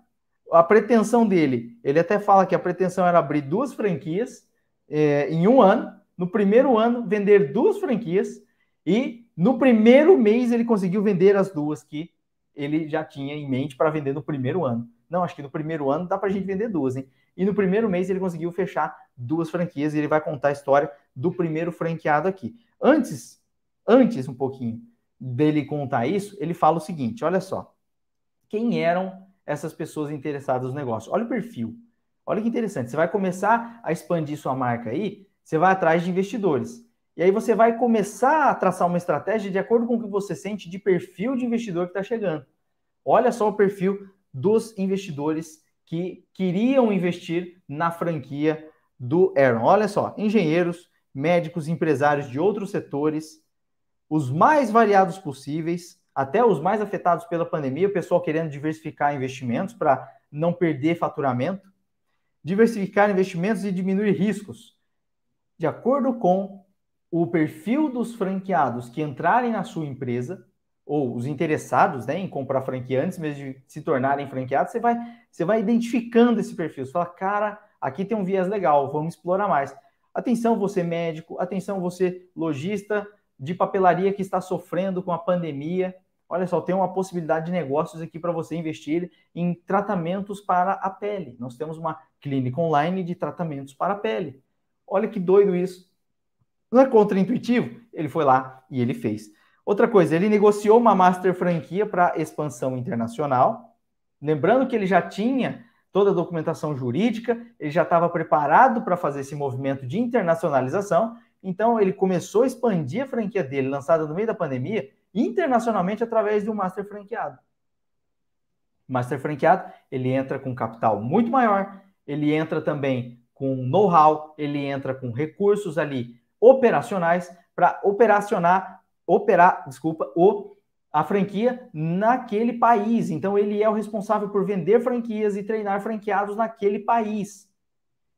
A pretensão dele, ele até fala que a pretensão era abrir duas franquias é, em um ano. No primeiro ano, vender duas franquias e no primeiro mês, ele conseguiu vender as duas que ele já tinha em mente para vender no primeiro ano. Não, acho que no primeiro ano dá para a gente vender duas, hein? E no primeiro mês ele conseguiu fechar duas franquias e ele vai contar a história do primeiro franqueado aqui. Antes, antes um pouquinho dele contar isso, ele fala o seguinte: olha só, quem eram essas pessoas interessadas no negócio? Olha o perfil. Olha que interessante. Você vai começar a expandir sua marca aí, você vai atrás de investidores. E aí você vai começar a traçar uma estratégia de acordo com o que você sente de perfil de investidor que está chegando. Olha só o perfil dos investidores que queriam investir na franquia do Aaron. Olha só, engenheiros, médicos, empresários de outros setores, os mais variados possíveis, até os mais afetados pela pandemia, o pessoal querendo diversificar investimentos para não perder faturamento, diversificar investimentos e diminuir riscos, de acordo com o perfil dos franqueados que entrarem na sua empresa, ou os interessados né, em comprar franquia antes mesmo de se tornarem franqueados, você vai, você vai identificando esse perfil. Você fala, cara, aqui tem um viés legal, vamos explorar mais. Atenção, você médico, atenção, você lojista de papelaria que está sofrendo com a pandemia. Olha só, tem uma possibilidade de negócios aqui para você investir em tratamentos para a pele. Nós temos uma clínica online de tratamentos para a pele. Olha que doido isso não é contra-intuitivo. Ele foi lá e ele fez. Outra coisa, ele negociou uma master franquia para expansão internacional. Lembrando que ele já tinha toda a documentação jurídica, ele já estava preparado para fazer esse movimento de internacionalização. Então, ele começou a expandir a franquia dele, lançada no meio da pandemia, internacionalmente através de um master franqueado. Master franqueado, ele entra com capital muito maior, ele entra também com know-how, ele entra com recursos ali operacionais para operacionar, operar, desculpa, o a franquia naquele país. Então ele é o responsável por vender franquias e treinar franqueados naquele país.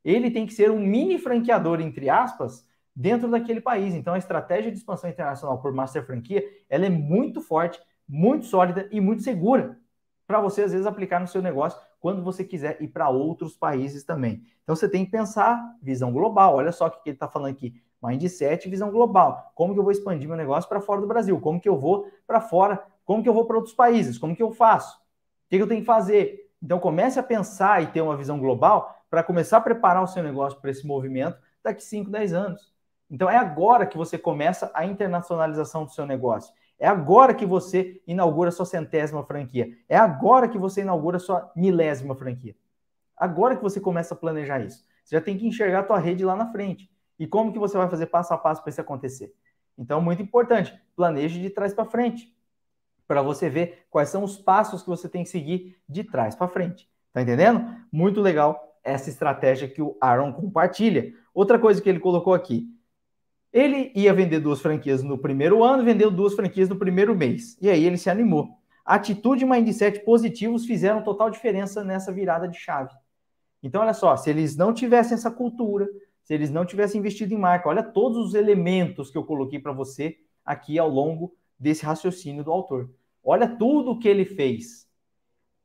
Ele tem que ser um mini franqueador entre aspas dentro daquele país. Então a estratégia de expansão internacional por master franquia, ela é muito forte, muito sólida e muito segura para você às vezes aplicar no seu negócio quando você quiser ir para outros países também. Então você tem que pensar visão global. Olha só o que ele está falando aqui. Mindset e visão global. Como que eu vou expandir meu negócio para fora do Brasil? Como que eu vou para fora? Como que eu vou para outros países? Como que eu faço? O que, que eu tenho que fazer? Então comece a pensar e ter uma visão global para começar a preparar o seu negócio para esse movimento daqui 5, 10 anos. Então é agora que você começa a internacionalização do seu negócio. É agora que você inaugura sua centésima franquia. É agora que você inaugura sua milésima franquia. Agora que você começa a planejar isso. Você já tem que enxergar a tua rede lá na frente. E como que você vai fazer passo a passo para isso acontecer? Então, muito importante, planeje de trás para frente, para você ver quais são os passos que você tem que seguir de trás para frente. Tá entendendo? Muito legal essa estratégia que o Aaron compartilha. Outra coisa que ele colocou aqui, ele ia vender duas franquias no primeiro ano, vendeu duas franquias no primeiro mês. E aí ele se animou. Atitude e mindset positivos fizeram total diferença nessa virada de chave. Então, olha só, se eles não tivessem essa cultura, se eles não tivessem investido em marca. Olha todos os elementos que eu coloquei para você aqui ao longo desse raciocínio do autor. Olha tudo o que ele fez.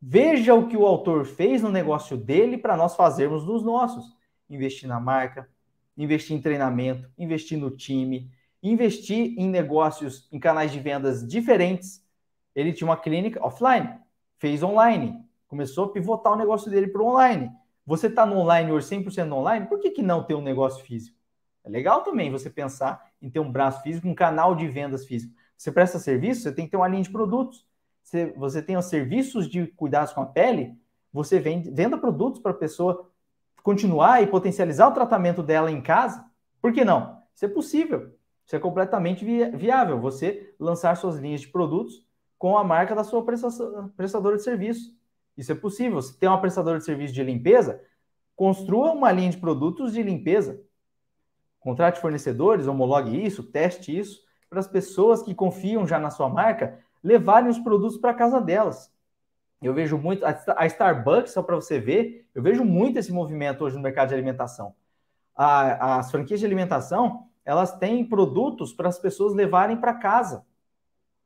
Veja o que o autor fez no negócio dele para nós fazermos nos nossos. Investir na marca, investir em treinamento, investir no time, investir em negócios, em canais de vendas diferentes. Ele tinha uma clínica offline, fez online, começou a pivotar o negócio dele para o online. Você está no online hoje 100% online, por que, que não ter um negócio físico? É legal também você pensar em ter um braço físico, um canal de vendas físico. Você presta serviço, você tem que ter uma linha de produtos. Você, você tem os serviços de cuidados com a pele, você vende, venda produtos para a pessoa continuar e potencializar o tratamento dela em casa. Por que não? Isso é possível. Isso é completamente viável. Você lançar suas linhas de produtos com a marca da sua prestadora de serviço. Isso é possível. Se tem uma prestadora de serviço de limpeza, construa uma linha de produtos de limpeza. Contrate fornecedores, homologue isso, teste isso, para as pessoas que confiam já na sua marca levarem os produtos para casa delas. Eu vejo muito, a Starbucks, só para você ver, eu vejo muito esse movimento hoje no mercado de alimentação. A, as franquias de alimentação, elas têm produtos para as pessoas levarem para casa.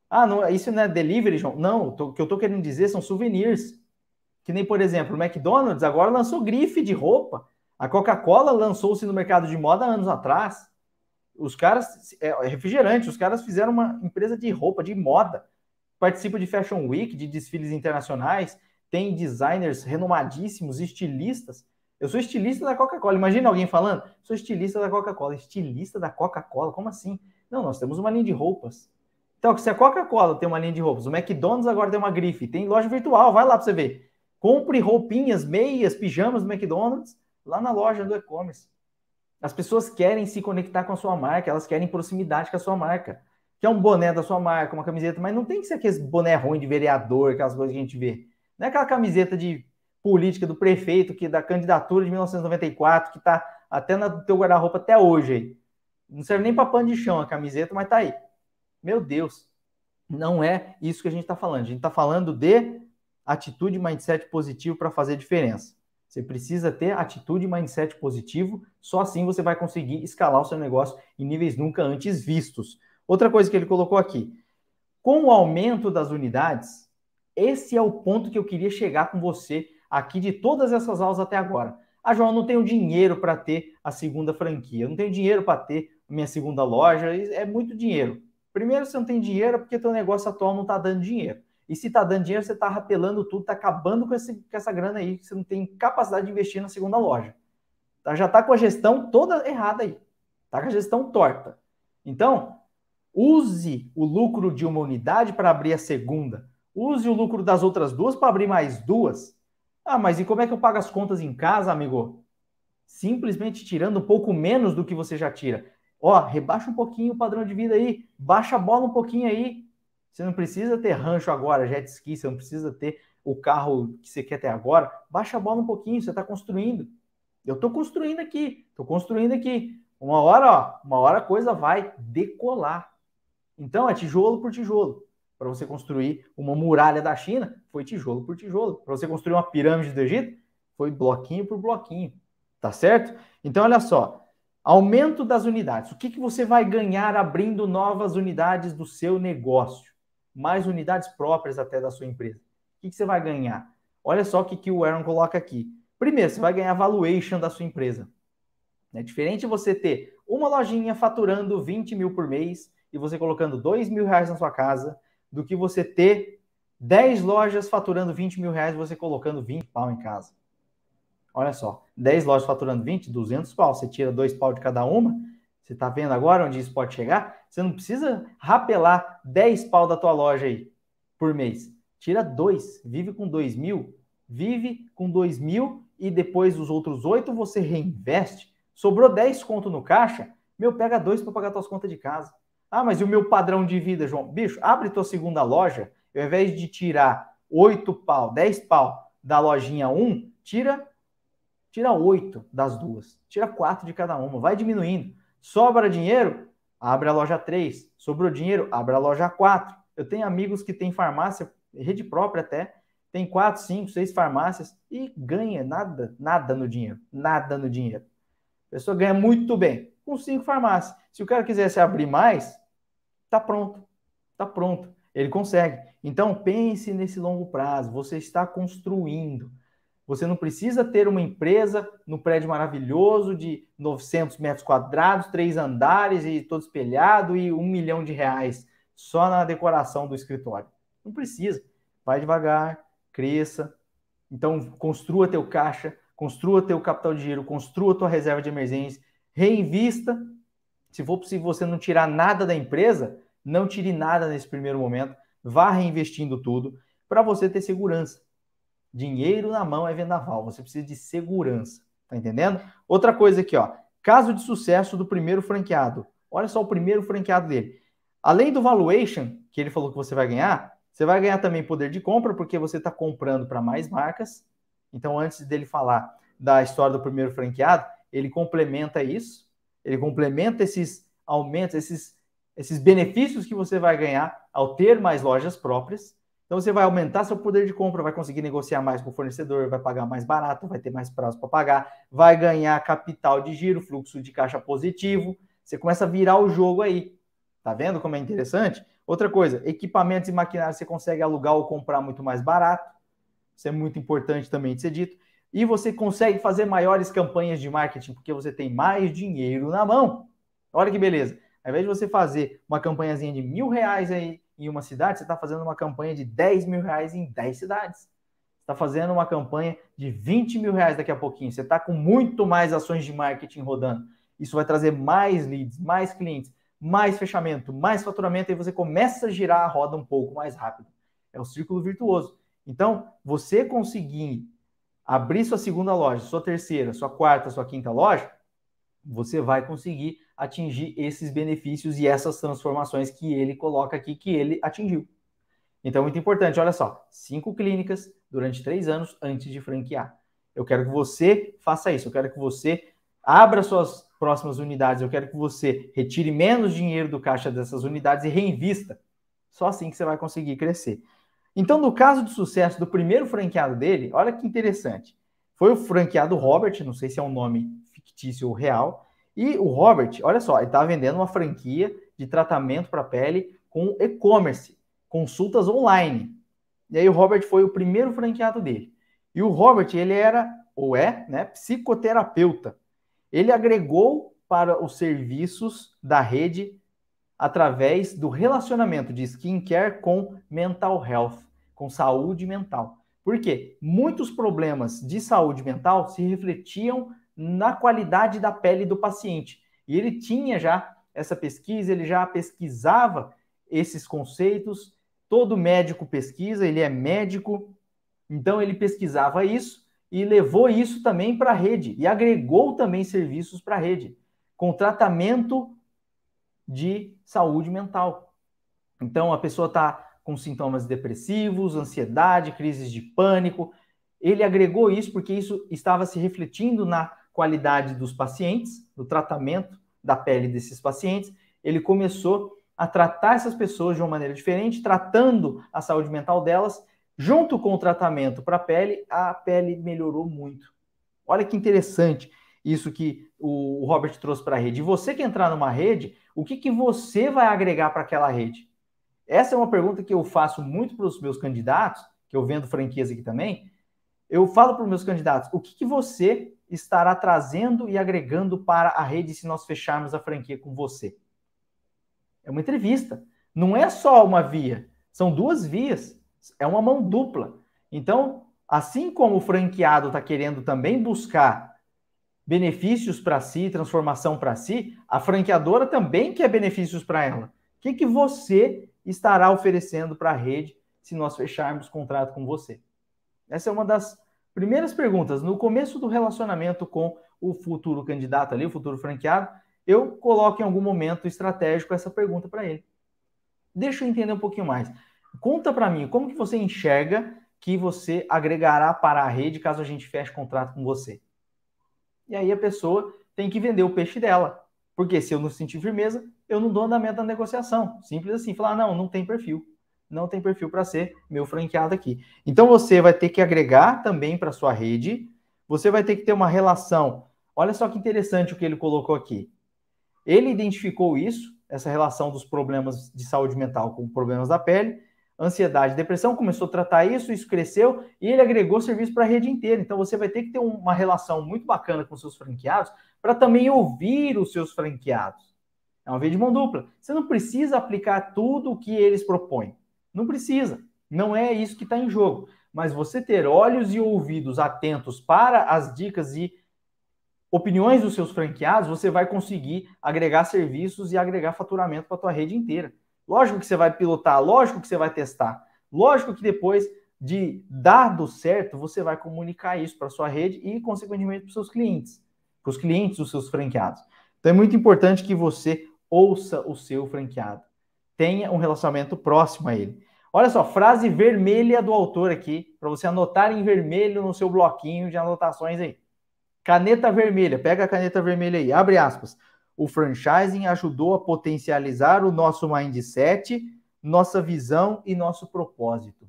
Ah, não, isso não é delivery, João? Não, o que eu estou querendo dizer são souvenirs. Que nem, por exemplo, o McDonald's agora lançou grife de roupa. A Coca-Cola lançou-se no mercado de moda anos atrás. Os caras, é, é, refrigerante, os caras fizeram uma empresa de roupa, de moda. Participa de Fashion Week, de desfiles internacionais. Tem designers renomadíssimos, estilistas. Eu sou estilista da Coca-Cola. Imagina alguém falando, sou estilista da Coca-Cola. Estilista da Coca-Cola, como assim? Não, nós temos uma linha de roupas. Então, se a Coca-Cola tem uma linha de roupas, o McDonald's agora tem uma grife, tem loja virtual, vai lá para você ver. Compre roupinhas, meias, pijamas do McDonald's lá na loja do e-commerce. As pessoas querem se conectar com a sua marca, elas querem proximidade com a sua marca. Quer um boné da sua marca, uma camiseta, mas não tem que ser aquele boné ruim de vereador, aquelas coisas que a gente vê. Não é aquela camiseta de política do prefeito, que da candidatura de 1994, que está até no teu guarda-roupa até hoje aí. Não serve nem para pano de chão a camiseta, mas tá aí. Meu Deus, não é isso que a gente está falando. A gente está falando de atitude e mindset positivo para fazer diferença. Você precisa ter atitude e mindset positivo, só assim você vai conseguir escalar o seu negócio em níveis nunca antes vistos. Outra coisa que ele colocou aqui: com o aumento das unidades, esse é o ponto que eu queria chegar com você aqui de todas essas aulas até agora. Ah, João, eu não tenho dinheiro para ter a segunda franquia, eu não tenho dinheiro para ter minha segunda loja, é muito dinheiro. Primeiro, você não tem dinheiro porque teu negócio atual não está dando dinheiro. E se está dando dinheiro, você está rapelando tudo, está acabando com, esse, com essa grana aí, você não tem capacidade de investir na segunda loja. Tá? Já está com a gestão toda errada aí. Está com a gestão torta. Então, use o lucro de uma unidade para abrir a segunda. Use o lucro das outras duas para abrir mais duas. Ah, mas e como é que eu pago as contas em casa, amigo? Simplesmente tirando um pouco menos do que você já tira. Ó, rebaixa um pouquinho o padrão de vida aí, baixa a bola um pouquinho aí, você não precisa ter rancho agora, jet ski, você não precisa ter o carro que você quer ter agora. Baixa a bola um pouquinho, você está construindo. Eu estou construindo aqui, estou construindo aqui. Uma hora, ó, uma hora a coisa vai decolar. Então é tijolo por tijolo. Para você construir uma muralha da China, foi tijolo por tijolo. Para você construir uma pirâmide do Egito, foi bloquinho por bloquinho. Tá certo? Então, olha só. Aumento das unidades. O que, que você vai ganhar abrindo novas unidades do seu negócio? mais unidades próprias até da sua empresa. O que, que você vai ganhar? Olha só o que, que o Aaron coloca aqui. Primeiro, você vai ganhar valuation da sua empresa. É diferente você ter uma lojinha faturando 20 mil por mês e você colocando 2 mil reais na sua casa, do que você ter 10 lojas faturando 20 mil reais e você colocando 20 pau em casa. Olha só, 10 lojas faturando 20, 200 pau. Você tira 2 pau de cada uma, você está vendo agora onde isso pode chegar? Você não precisa rapelar 10 pau da tua loja aí por mês. Tira dois, vive com dois mil, vive com dois mil e depois os outros oito você reinveste. Sobrou 10 conto no caixa, meu, pega dois para pagar tuas contas de casa. Ah, mas e o meu padrão de vida, João? Bicho, abre tua segunda loja, ao invés de tirar oito pau, 10 pau da lojinha 1, um, tira tira oito das duas, tira quatro de cada uma, vai diminuindo. Sobra dinheiro? Abre a loja 3. Sobrou dinheiro? Abre a loja 4. Eu tenho amigos que têm farmácia, rede própria até, tem 4, 5, 6 farmácias e ganha nada, nada no dinheiro. Nada no dinheiro. A pessoa ganha muito bem com 5 farmácias. Se o cara quisesse abrir mais, tá pronto. Tá pronto. Ele consegue. Então pense nesse longo prazo. Você está construindo. Você não precisa ter uma empresa no prédio maravilhoso de 900 metros quadrados, três andares e todo espelhado e um milhão de reais só na decoração do escritório. Não precisa. Vai devagar, cresça. Então, construa teu caixa, construa teu capital de giro, construa tua reserva de emergência, reinvista. Se for possível você não tirar nada da empresa, não tire nada nesse primeiro momento. Vá reinvestindo tudo para você ter segurança. Dinheiro na mão é vendaval, você precisa de segurança, tá entendendo? Outra coisa aqui, ó. Caso de sucesso do primeiro franqueado. Olha só o primeiro franqueado dele. Além do valuation, que ele falou que você vai ganhar, você vai ganhar também poder de compra, porque você está comprando para mais marcas. Então, antes dele falar da história do primeiro franqueado, ele complementa isso, ele complementa esses aumentos, esses, esses benefícios que você vai ganhar ao ter mais lojas próprias. Então você vai aumentar seu poder de compra, vai conseguir negociar mais com o fornecedor, vai pagar mais barato, vai ter mais prazo para pagar, vai ganhar capital de giro, fluxo de caixa positivo. Você começa a virar o jogo aí. Tá vendo como é interessante? Outra coisa, equipamentos e maquinários você consegue alugar ou comprar muito mais barato. Isso é muito importante também de ser dito. E você consegue fazer maiores campanhas de marketing porque você tem mais dinheiro na mão. Olha que beleza. Ao invés de você fazer uma campanhazinha de mil reais aí em uma cidade, você está fazendo uma campanha de 10 mil reais em 10 cidades. está fazendo uma campanha de 20 mil reais daqui a pouquinho. Você está com muito mais ações de marketing rodando. Isso vai trazer mais leads, mais clientes, mais fechamento, mais faturamento, e você começa a girar a roda um pouco mais rápido. É o círculo virtuoso. Então, você conseguir abrir sua segunda loja, sua terceira, sua quarta, sua quinta loja, você vai conseguir atingir esses benefícios e essas transformações que ele coloca aqui que ele atingiu. Então, muito importante, olha só, cinco clínicas durante três anos antes de franquear. Eu quero que você faça isso, eu quero que você abra suas próximas unidades, eu quero que você retire menos dinheiro do caixa dessas unidades e reinvista. Só assim que você vai conseguir crescer. Então, no caso de sucesso do primeiro franqueado dele, olha que interessante. Foi o franqueado Robert, não sei se é um nome fictício ou real, e o Robert, olha só, ele está vendendo uma franquia de tratamento para pele com e-commerce, consultas online. E aí o Robert foi o primeiro franqueado dele. E o Robert, ele era, ou é, né, psicoterapeuta. Ele agregou para os serviços da rede através do relacionamento de skincare com mental health, com saúde mental. Por quê? Muitos problemas de saúde mental se refletiam na qualidade da pele do paciente. E ele tinha já essa pesquisa, ele já pesquisava esses conceitos. Todo médico pesquisa, ele é médico, então ele pesquisava isso e levou isso também para a rede e agregou também serviços para a rede, com tratamento de saúde mental. Então a pessoa está com sintomas depressivos, ansiedade, crises de pânico. Ele agregou isso porque isso estava se refletindo na qualidade dos pacientes, do tratamento da pele desses pacientes. Ele começou a tratar essas pessoas de uma maneira diferente, tratando a saúde mental delas, junto com o tratamento para a pele, a pele melhorou muito. Olha que interessante isso que o Robert trouxe para a rede. E você que entrar numa rede, o que, que você vai agregar para aquela rede? Essa é uma pergunta que eu faço muito para os meus candidatos, que eu vendo franquias aqui também eu falo para os meus candidatos o que, que, você estará trazendo e agregando para a rede se nós fecharmos a franquia com você. É uma entrevista. Não é só uma via, são duas vias. É uma mão dupla. Então, assim como o franqueado está querendo também buscar benefícios para si, transformação para si, a franqueadora também quer benefícios para ela. O que, que você estará oferecendo para a rede se nós fecharmos contrato com você? Essa é uma das primeiras perguntas. No começo do relacionamento com o futuro candidato ali, o futuro franqueado, eu coloco em algum momento estratégico essa pergunta para ele. Deixa eu entender um pouquinho mais. Conta para mim, como que você enxerga que você agregará para a rede caso a gente feche contrato com você? E aí a pessoa tem que vender o peixe dela. Porque se eu não sentir firmeza, eu não dou andamento na negociação. Simples assim, falar, não, não tem perfil não tem perfil para ser meu franqueado aqui. Então você vai ter que agregar também para sua rede, você vai ter que ter uma relação. Olha só que interessante o que ele colocou aqui. Ele identificou isso, essa relação dos problemas de saúde mental com problemas da pele, ansiedade, depressão, começou a tratar isso, isso cresceu e ele agregou serviço para a rede inteira. Então você vai ter que ter uma relação muito bacana com seus franqueados para também ouvir os seus franqueados. É uma vez de mão dupla. Você não precisa aplicar tudo o que eles propõem. Não precisa. Não é isso que está em jogo. Mas você ter olhos e ouvidos atentos para as dicas e opiniões dos seus franqueados, você vai conseguir agregar serviços e agregar faturamento para a tua rede inteira. Lógico que você vai pilotar, lógico que você vai testar, lógico que depois de dado certo, você vai comunicar isso para a sua rede e, consequentemente, para os seus clientes, para os clientes dos seus franqueados. Então é muito importante que você ouça o seu franqueado tenha um relacionamento próximo a ele. Olha só, frase vermelha do autor aqui, para você anotar em vermelho no seu bloquinho de anotações aí. Caneta vermelha, pega a caneta vermelha aí, abre aspas. O franchising ajudou a potencializar o nosso mindset, nossa visão e nosso propósito.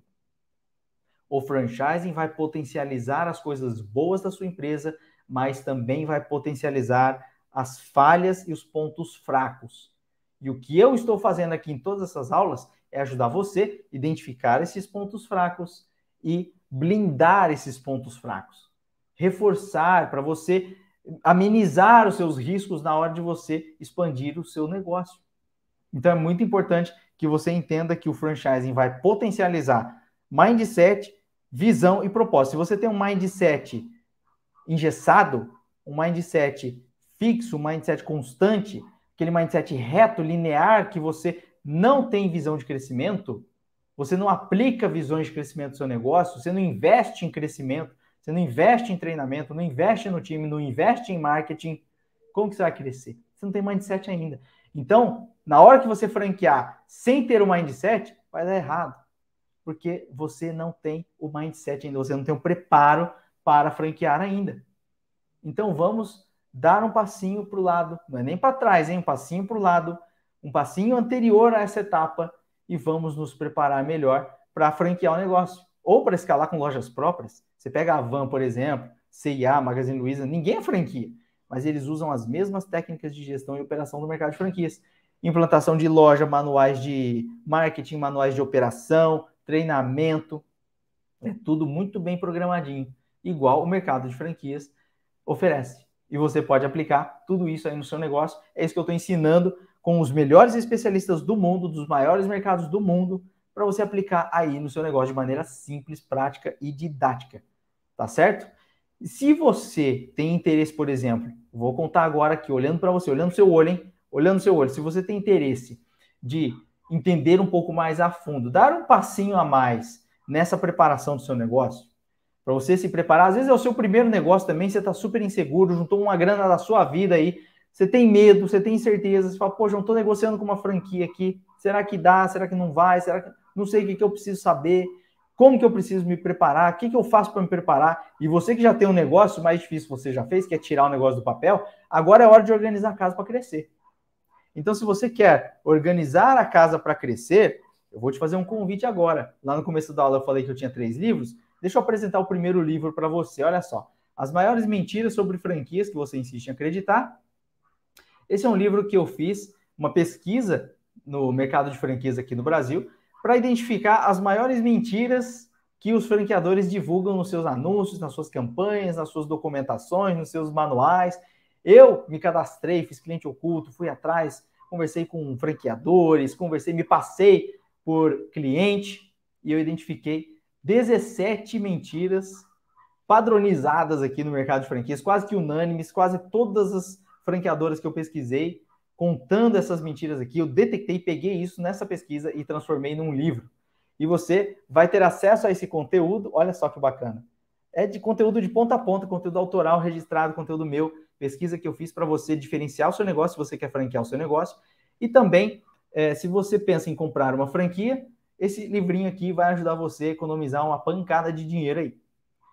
O franchising vai potencializar as coisas boas da sua empresa, mas também vai potencializar as falhas e os pontos fracos. E o que eu estou fazendo aqui em todas essas aulas é ajudar você a identificar esses pontos fracos e blindar esses pontos fracos. Reforçar para você amenizar os seus riscos na hora de você expandir o seu negócio. Então é muito importante que você entenda que o franchising vai potencializar mindset, visão e propósito. Se você tem um mindset engessado, um mindset fixo, um mindset constante, aquele mindset reto, linear, que você não tem visão de crescimento, você não aplica visões de crescimento no seu negócio, você não investe em crescimento, você não investe em treinamento, não investe no time, não investe em marketing, como que você vai crescer? Você não tem mindset ainda. Então, na hora que você franquear sem ter o mindset, vai dar errado. Porque você não tem o mindset ainda, você não tem o preparo para franquear ainda. Então, vamos dar um passinho para o lado, não é nem para trás, hein? Um passinho para o lado, um passinho anterior a essa etapa e vamos nos preparar melhor para franquear o negócio ou para escalar com lojas próprias. Você pega a Van, por exemplo, CIA, Magazine Luiza, ninguém é franquia, mas eles usam as mesmas técnicas de gestão e operação do mercado de franquias. Implantação de loja, manuais de marketing, manuais de operação, treinamento, é tudo muito bem programadinho, igual o mercado de franquias oferece e você pode aplicar tudo isso aí no seu negócio. É isso que eu estou ensinando com os melhores especialistas do mundo, dos maiores mercados do mundo, para você aplicar aí no seu negócio de maneira simples, prática e didática. Tá certo? Se você tem interesse, por exemplo, vou contar agora aqui, olhando para você, olhando seu olho, hein? Olhando seu olho, se você tem interesse de entender um pouco mais a fundo, dar um passinho a mais nessa preparação do seu negócio, para você se preparar. Às vezes é o seu primeiro negócio também, você está super inseguro, juntou uma grana da sua vida aí, você tem medo, você tem incerteza, você fala, pô, eu estou negociando com uma franquia aqui, será que dá, será que não vai, será que... Não sei o que, que eu preciso saber, como que eu preciso me preparar, o que, que eu faço para me preparar. E você que já tem um negócio mais difícil, você já fez, que é tirar o negócio do papel, agora é hora de organizar a casa para crescer. Então, se você quer organizar a casa para crescer, eu vou te fazer um convite agora. Lá no começo da aula eu falei que eu tinha três livros. Deixa eu apresentar o primeiro livro para você. Olha só. As maiores mentiras sobre franquias que você insiste em acreditar. Esse é um livro que eu fiz uma pesquisa no mercado de franquias aqui no Brasil para identificar as maiores mentiras que os franqueadores divulgam nos seus anúncios, nas suas campanhas, nas suas documentações, nos seus manuais. Eu me cadastrei, fiz cliente oculto, fui atrás, conversei com franqueadores, conversei, me passei por cliente e eu identifiquei 17 mentiras padronizadas aqui no mercado de franquias, quase que unânimes, quase todas as franqueadoras que eu pesquisei contando essas mentiras aqui. Eu detectei, peguei isso nessa pesquisa e transformei num livro. E você vai ter acesso a esse conteúdo. Olha só que bacana. É de conteúdo de ponta a ponta, conteúdo autoral registrado, conteúdo meu, pesquisa que eu fiz para você diferenciar o seu negócio, se você quer franquear o seu negócio. E também, é, se você pensa em comprar uma franquia, esse livrinho aqui vai ajudar você a economizar uma pancada de dinheiro aí.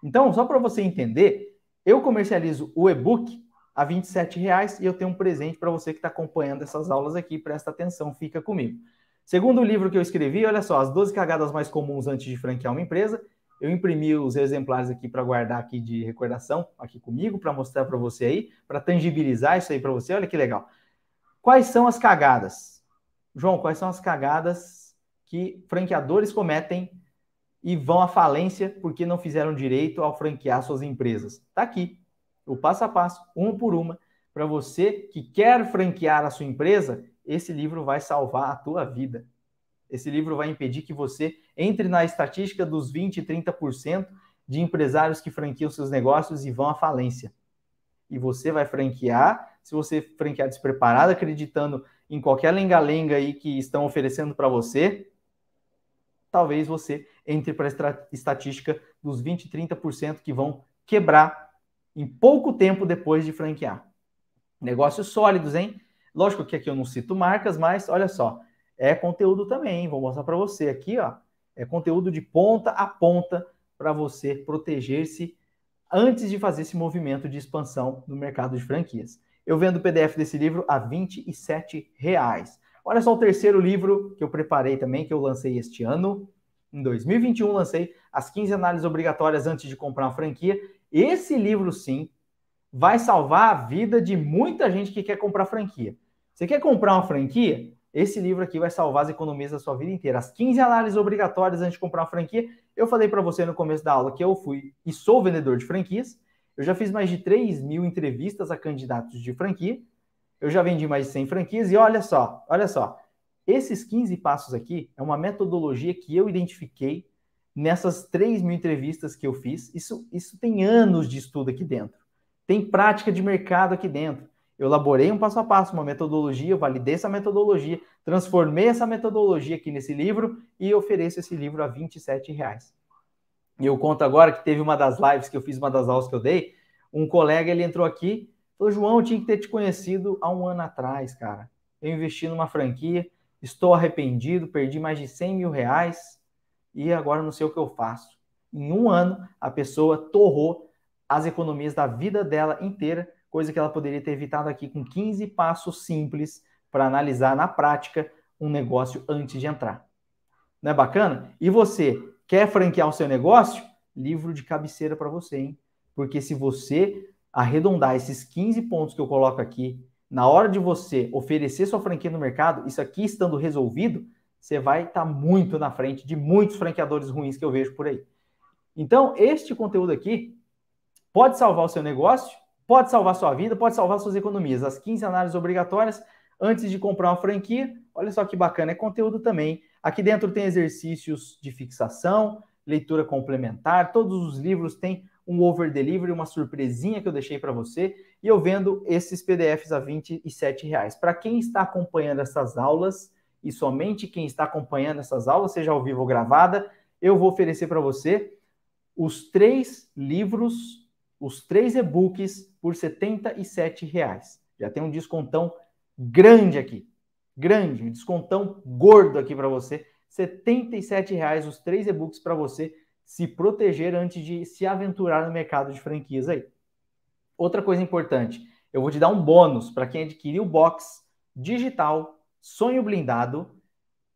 Então, só para você entender, eu comercializo o e-book a R$ 27,00 e eu tenho um presente para você que está acompanhando essas aulas aqui. Presta atenção, fica comigo. Segundo o livro que eu escrevi, olha só, as 12 cagadas mais comuns antes de franquear uma empresa. Eu imprimi os exemplares aqui para guardar aqui de recordação, aqui comigo, para mostrar para você aí, para tangibilizar isso aí para você. Olha que legal. Quais são as cagadas? João, quais são as cagadas que franqueadores cometem e vão à falência porque não fizeram direito ao franquear suas empresas. Está aqui o passo a passo, uma por uma, para você que quer franquear a sua empresa, esse livro vai salvar a tua vida. Esse livro vai impedir que você entre na estatística dos 20 e 30% de empresários que franqueiam seus negócios e vão à falência. E você vai franquear, se você franquear despreparado, acreditando em qualquer lenga-lenga aí que estão oferecendo para você, talvez você entre para a estatística dos 20, 30% que vão quebrar em pouco tempo depois de franquear. Negócios sólidos, hein? Lógico que aqui eu não cito marcas, mas olha só, é conteúdo também, hein? vou mostrar para você aqui, ó. É conteúdo de ponta a ponta para você proteger-se antes de fazer esse movimento de expansão no mercado de franquias. Eu vendo o PDF desse livro a R$ 27 reais. Olha só o terceiro livro que eu preparei também, que eu lancei este ano. Em 2021, lancei As 15 Análises Obrigatórias Antes de Comprar uma Franquia. Esse livro, sim, vai salvar a vida de muita gente que quer comprar franquia. Você quer comprar uma franquia? Esse livro aqui vai salvar as economias da sua vida inteira. As 15 análises obrigatórias antes de comprar uma franquia. Eu falei para você no começo da aula que eu fui e sou vendedor de franquias. Eu já fiz mais de 3 mil entrevistas a candidatos de franquia. Eu já vendi mais de 100 franquias e olha só, olha só. Esses 15 passos aqui é uma metodologia que eu identifiquei nessas 3 mil entrevistas que eu fiz. Isso, isso tem anos de estudo aqui dentro. Tem prática de mercado aqui dentro. Eu elaborei um passo a passo, uma metodologia, validei essa metodologia, transformei essa metodologia aqui nesse livro e ofereço esse livro a R$ 27 reais. E eu conto agora que teve uma das lives que eu fiz, uma das aulas que eu dei, um colega ele entrou aqui Falou, João, tinha que ter te conhecido há um ano atrás, cara. Eu investi numa franquia, estou arrependido, perdi mais de 100 mil reais e agora não sei o que eu faço. Em um ano, a pessoa torrou as economias da vida dela inteira, coisa que ela poderia ter evitado aqui com 15 passos simples para analisar na prática um negócio antes de entrar. Não é bacana? E você quer franquear o seu negócio? Livro de cabeceira para você, hein? Porque se você arredondar esses 15 pontos que eu coloco aqui, na hora de você oferecer sua franquia no mercado, isso aqui estando resolvido, você vai estar tá muito na frente de muitos franqueadores ruins que eu vejo por aí. Então, este conteúdo aqui pode salvar o seu negócio, pode salvar sua vida, pode salvar suas economias. As 15 análises obrigatórias antes de comprar uma franquia. Olha só que bacana, é conteúdo também. Aqui dentro tem exercícios de fixação, leitura complementar, todos os livros têm um over delivery, uma surpresinha que eu deixei para você, e eu vendo esses PDFs a R$ 27,00. Para quem está acompanhando essas aulas, e somente quem está acompanhando essas aulas, seja ao vivo ou gravada, eu vou oferecer para você os três livros, os três e-books por R$ reais. Já tem um descontão grande aqui, grande, um descontão gordo aqui para você. R$ reais os três e-books para você se proteger antes de se aventurar no mercado de franquias aí. Outra coisa importante, eu vou te dar um bônus para quem adquirir o box digital Sonho Blindado.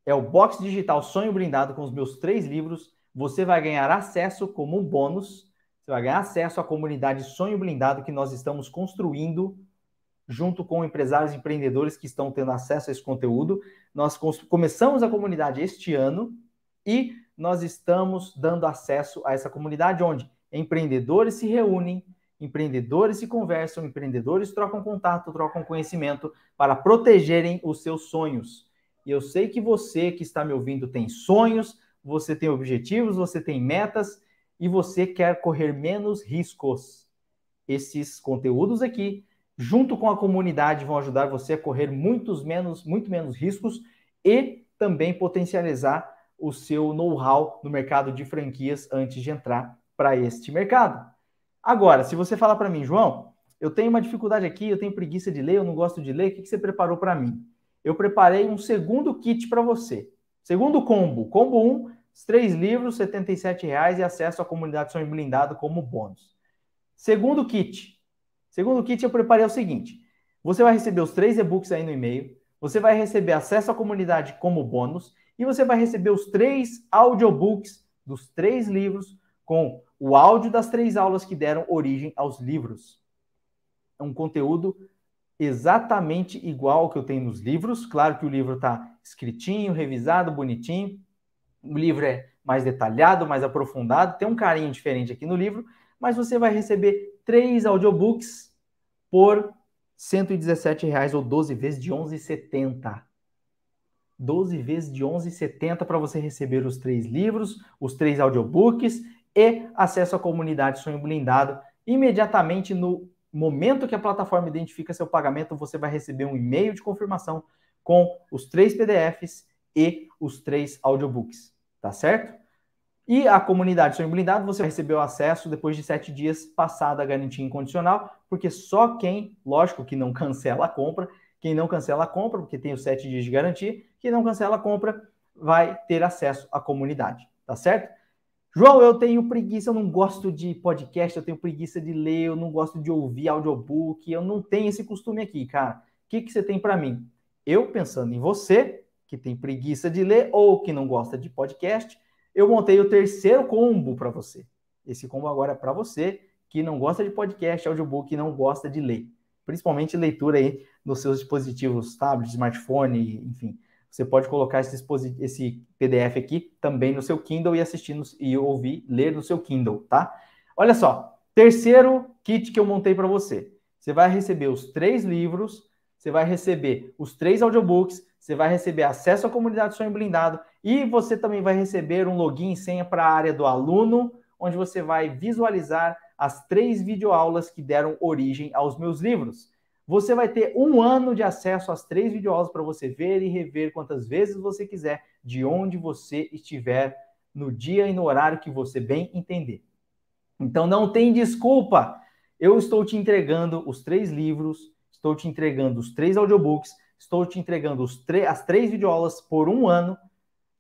É o box digital Sonho Blindado com os meus três livros. Você vai ganhar acesso como um bônus. Você vai ganhar acesso à comunidade Sonho Blindado que nós estamos construindo junto com empresários e empreendedores que estão tendo acesso a esse conteúdo. Nós começamos a comunidade este ano e nós estamos dando acesso a essa comunidade onde empreendedores se reúnem, empreendedores se conversam, empreendedores trocam contato, trocam conhecimento para protegerem os seus sonhos. E eu sei que você que está me ouvindo tem sonhos, você tem objetivos, você tem metas e você quer correr menos riscos. Esses conteúdos aqui, junto com a comunidade, vão ajudar você a correr muitos menos, muito menos riscos e também potencializar o seu know-how no mercado de franquias antes de entrar para este mercado. Agora, se você falar para mim, João, eu tenho uma dificuldade aqui, eu tenho preguiça de ler, eu não gosto de ler, o que você preparou para mim? Eu preparei um segundo kit para você. Segundo combo, combo 1, três livros, R$ reais e acesso à comunidade Sonho Blindado como bônus. Segundo kit. Segundo kit eu preparei o seguinte: você vai receber os três e-books aí no e-mail, você vai receber acesso à comunidade como bônus e você vai receber os três audiobooks dos três livros com o áudio das três aulas que deram origem aos livros. É um conteúdo exatamente igual ao que eu tenho nos livros. Claro que o livro está escritinho, revisado, bonitinho. O livro é mais detalhado, mais aprofundado, tem um carinho diferente aqui no livro, mas você vai receber três audiobooks por R$ 117,00 ou 12 vezes de R$ 11,70. 12 vezes de 11,70 para você receber os três livros, os três audiobooks e acesso à comunidade Sonho Blindado. Imediatamente no momento que a plataforma identifica seu pagamento, você vai receber um e-mail de confirmação com os três PDFs e os três audiobooks, tá certo? E a comunidade Sonho Blindado, você recebeu acesso depois de sete dias passada a garantia incondicional, porque só quem, lógico que não cancela a compra, quem não cancela a compra, porque tem os sete dias de garantia, quem não cancela a compra vai ter acesso à comunidade, tá certo? João, eu tenho preguiça, eu não gosto de podcast, eu tenho preguiça de ler, eu não gosto de ouvir audiobook, eu não tenho esse costume aqui, cara. O que, que você tem para mim? Eu, pensando em você, que tem preguiça de ler ou que não gosta de podcast, eu montei o terceiro combo para você. Esse combo agora é para você que não gosta de podcast, audiobook, não gosta de ler, principalmente leitura aí nos seus dispositivos, tablet, smartphone, enfim. Você pode colocar esse, esse PDF aqui também no seu Kindle e assistir no, e ouvir, ler no seu Kindle, tá? Olha só, terceiro kit que eu montei para você. Você vai receber os três livros, você vai receber os três audiobooks, você vai receber acesso à comunidade Sonho Blindado e você também vai receber um login e senha para a área do aluno, onde você vai visualizar as três videoaulas que deram origem aos meus livros. Você vai ter um ano de acesso às três videoaulas para você ver e rever quantas vezes você quiser, de onde você estiver, no dia e no horário que você bem entender. Então não tem desculpa. Eu estou te entregando os três livros, estou te entregando os três audiobooks, estou te entregando as três videoaulas por um ano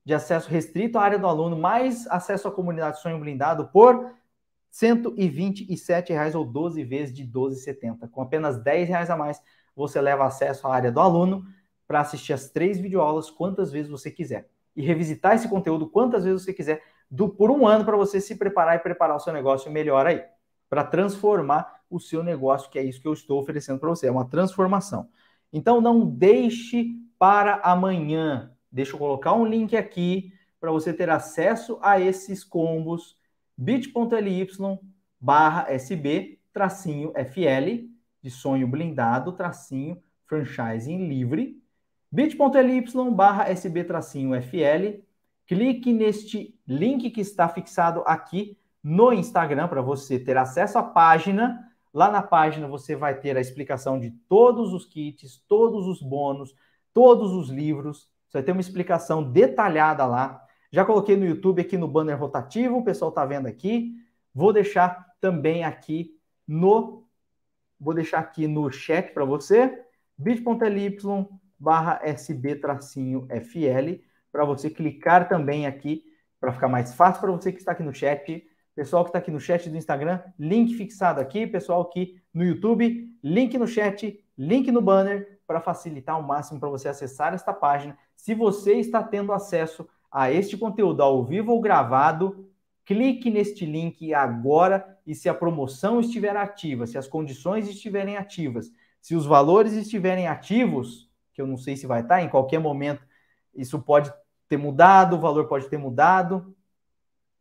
de acesso restrito à área do aluno, mais acesso à comunidade Sonho Blindado por R$ reais ou 12 vezes de 12,70. Com apenas R$ reais a mais, você leva acesso à área do aluno para assistir as três videoaulas quantas vezes você quiser e revisitar esse conteúdo quantas vezes você quiser do, por um ano para você se preparar e preparar o seu negócio melhor aí, para transformar o seu negócio, que é isso que eu estou oferecendo para você, é uma transformação. Então não deixe para amanhã. Deixa eu colocar um link aqui para você ter acesso a esses combos bit.ly barra SB tracinho FL de sonho blindado tracinho franchising livre bit.ly barra SB tracinho FL clique neste link que está fixado aqui no Instagram para você ter acesso à página. Lá na página você vai ter a explicação de todos os kits, todos os bônus, todos os livros. Você vai ter uma explicação detalhada lá já coloquei no YouTube aqui no banner rotativo, o pessoal está vendo aqui. Vou deixar também aqui no vou deixar aqui no chat para você, bit.ly barra sb-fl, para você clicar também aqui, para ficar mais fácil para você que está aqui no chat. Pessoal que está aqui no chat do Instagram, link fixado aqui. Pessoal aqui no YouTube, link no chat, link no banner, para facilitar ao máximo para você acessar esta página. Se você está tendo acesso a este conteúdo ao vivo ou gravado, clique neste link agora e se a promoção estiver ativa, se as condições estiverem ativas, se os valores estiverem ativos, que eu não sei se vai estar, em qualquer momento isso pode ter mudado, o valor pode ter mudado,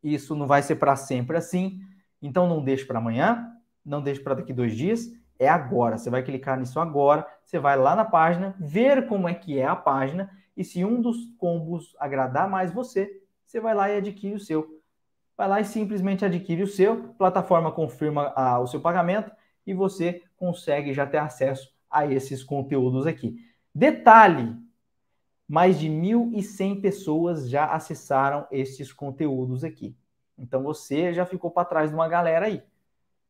isso não vai ser para sempre assim. Então não deixe para amanhã, não deixe para daqui dois dias, é agora. Você vai clicar nisso agora, você vai lá na página, ver como é que é a página e se um dos combos agradar mais você, você vai lá e adquire o seu. Vai lá e simplesmente adquire o seu, a plataforma confirma a, ah, o seu pagamento e você consegue já ter acesso a esses conteúdos aqui. Detalhe: mais de 1.100 pessoas já acessaram esses conteúdos aqui. Então você já ficou para trás de uma galera aí.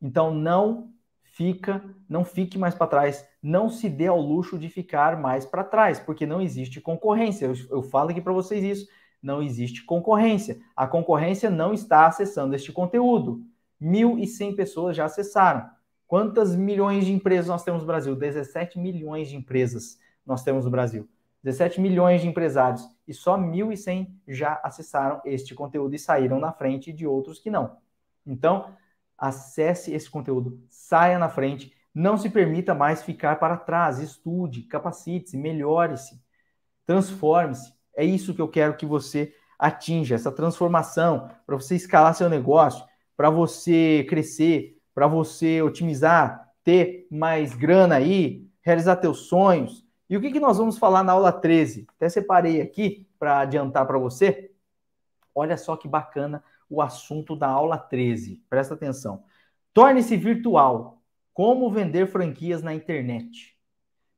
Então não fica, não fique mais para trás, não se dê ao luxo de ficar mais para trás, porque não existe concorrência. Eu, eu falo aqui para vocês isso, não existe concorrência. A concorrência não está acessando este conteúdo. 1.100 pessoas já acessaram. Quantas milhões de empresas nós temos no Brasil? 17 milhões de empresas nós temos no Brasil. 17 milhões de empresários e só 1.100 já acessaram este conteúdo e saíram na frente de outros que não. Então, acesse esse conteúdo, saia na frente, não se permita mais ficar para trás, estude, capacite-se, melhore-se, transforme-se. É isso que eu quero que você atinja, essa transformação, para você escalar seu negócio, para você crescer, para você otimizar, ter mais grana aí, realizar teus sonhos. E o que, que nós vamos falar na aula 13? Até separei aqui para adiantar para você. Olha só que bacana o assunto da aula 13. Presta atenção. Torne-se virtual. Como vender franquias na internet?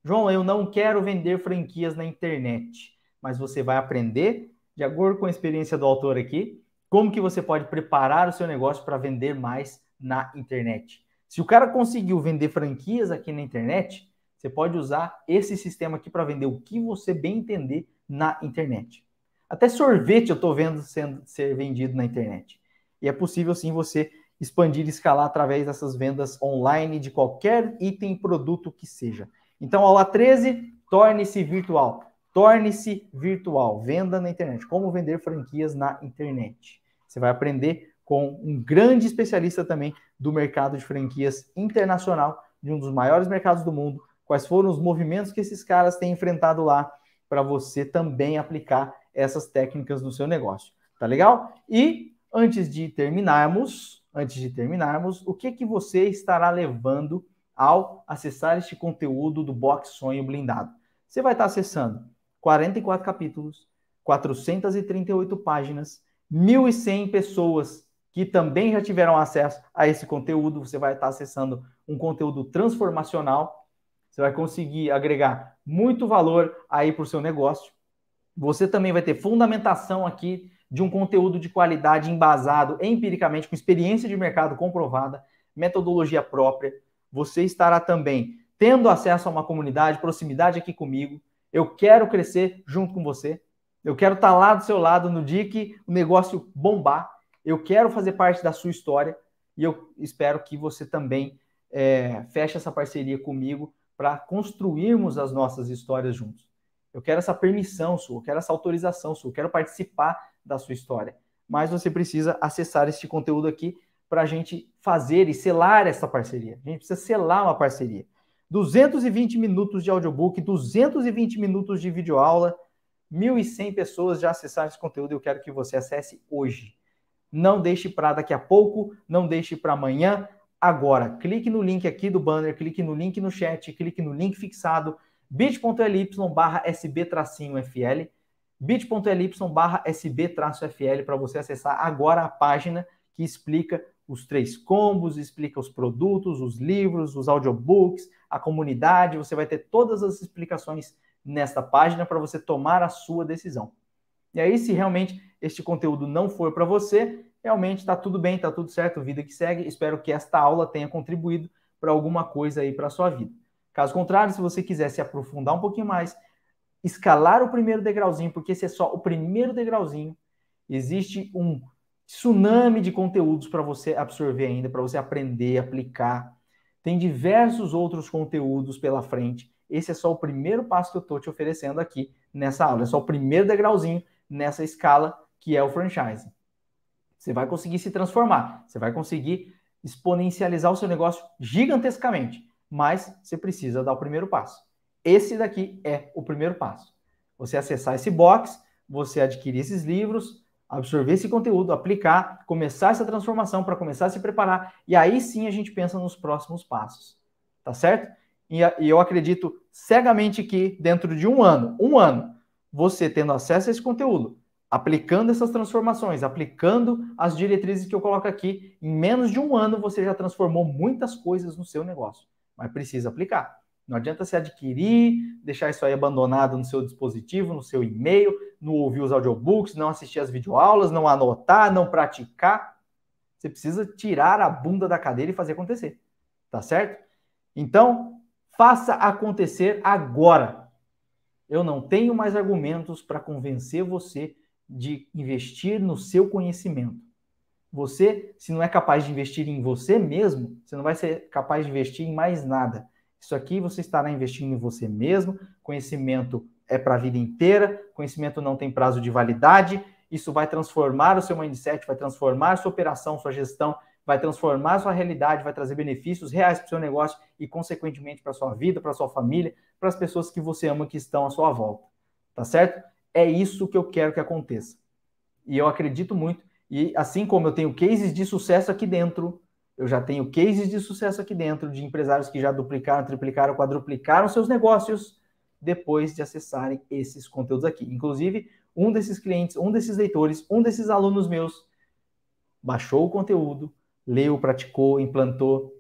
João, eu não quero vender franquias na internet, mas você vai aprender, de acordo com a experiência do autor aqui, como que você pode preparar o seu negócio para vender mais na internet. Se o cara conseguiu vender franquias aqui na internet, você pode usar esse sistema aqui para vender o que você bem entender na internet. Até sorvete eu estou vendo sendo, ser vendido na internet. E é possível sim você expandir e escalar através dessas vendas online de qualquer item, produto que seja. Então, aula 13, torne-se virtual. Torne-se virtual. Venda na internet. Como vender franquias na internet. Você vai aprender com um grande especialista também do mercado de franquias internacional, de um dos maiores mercados do mundo. Quais foram os movimentos que esses caras têm enfrentado lá para você também aplicar essas técnicas no seu negócio. Tá legal? E antes de terminarmos, antes de terminarmos, o que que você estará levando ao acessar este conteúdo do Box Sonho Blindado? Você vai estar acessando 44 capítulos, 438 páginas, 1.100 pessoas que também já tiveram acesso a esse conteúdo. Você vai estar acessando um conteúdo transformacional. Você vai conseguir agregar muito valor aí para o seu negócio você também vai ter fundamentação aqui de um conteúdo de qualidade embasado empiricamente, com experiência de mercado comprovada, metodologia própria. Você estará também tendo acesso a uma comunidade, proximidade aqui comigo. Eu quero crescer junto com você. Eu quero estar lá do seu lado no dia que o negócio bombar. Eu quero fazer parte da sua história e eu espero que você também é, feche essa parceria comigo para construirmos as nossas histórias juntos eu quero essa permissão sua, eu quero essa autorização sua, eu quero participar da sua história. Mas você precisa acessar este conteúdo aqui para a gente fazer e selar essa parceria. A gente precisa selar uma parceria. 220 minutos de audiobook, 220 minutos de videoaula, 1.100 pessoas já acessaram esse conteúdo e eu quero que você acesse hoje. Não deixe para daqui a pouco, não deixe para amanhã, agora. Clique no link aqui do banner, clique no link no chat, clique no link fixado, bit.ly barra sb-fl, bit.ly barra sb-fl para você acessar agora a página que explica os três combos, explica os produtos, os livros, os audiobooks, a comunidade, você vai ter todas as explicações nesta página para você tomar a sua decisão. E aí, se realmente este conteúdo não for para você, realmente está tudo bem, está tudo certo, vida que segue. Espero que esta aula tenha contribuído para alguma coisa aí para a sua vida. Caso contrário, se você quiser se aprofundar um pouquinho mais, escalar o primeiro degrauzinho, porque esse é só o primeiro degrauzinho, existe um tsunami de conteúdos para você absorver ainda, para você aprender, aplicar. Tem diversos outros conteúdos pela frente. Esse é só o primeiro passo que eu estou te oferecendo aqui nessa aula. É só o primeiro degrauzinho nessa escala que é o franchising. Você vai conseguir se transformar, você vai conseguir exponencializar o seu negócio gigantescamente mas você precisa dar o primeiro passo. Esse daqui é o primeiro passo. Você acessar esse box, você adquirir esses livros, absorver esse conteúdo, aplicar, começar essa transformação para começar a se preparar e aí sim a gente pensa nos próximos passos, tá certo? E, eu acredito cegamente que dentro de um ano, um ano, você tendo acesso a esse conteúdo, aplicando essas transformações, aplicando as diretrizes que eu coloco aqui, em menos de um ano você já transformou muitas coisas no seu negócio mas precisa aplicar. Não adianta se adquirir, deixar isso aí abandonado no seu dispositivo, no seu e-mail, não ouvir os audiobooks, não assistir as videoaulas, não anotar, não praticar. Você precisa tirar a bunda da cadeira e fazer acontecer. Tá certo? Então, faça acontecer agora. Eu não tenho mais argumentos para convencer você de investir no seu conhecimento. Você, se não é capaz de investir em você mesmo, você não vai ser capaz de investir em mais nada. Isso aqui você estará investindo em você mesmo. Conhecimento é para a vida inteira, conhecimento não tem prazo de validade. Isso vai transformar o seu mindset, vai transformar sua operação, sua gestão, vai transformar sua realidade, vai trazer benefícios reais para o seu negócio e, consequentemente, para sua vida, para sua família, para as pessoas que você ama que estão à sua volta. Tá certo? É isso que eu quero que aconteça. E eu acredito muito e assim como eu tenho cases de sucesso aqui dentro, eu já tenho cases de sucesso aqui dentro de empresários que já duplicaram, triplicaram, quadruplicaram seus negócios depois de acessarem esses conteúdos aqui. Inclusive, um desses clientes, um desses leitores, um desses alunos meus baixou o conteúdo, leu, praticou, implantou,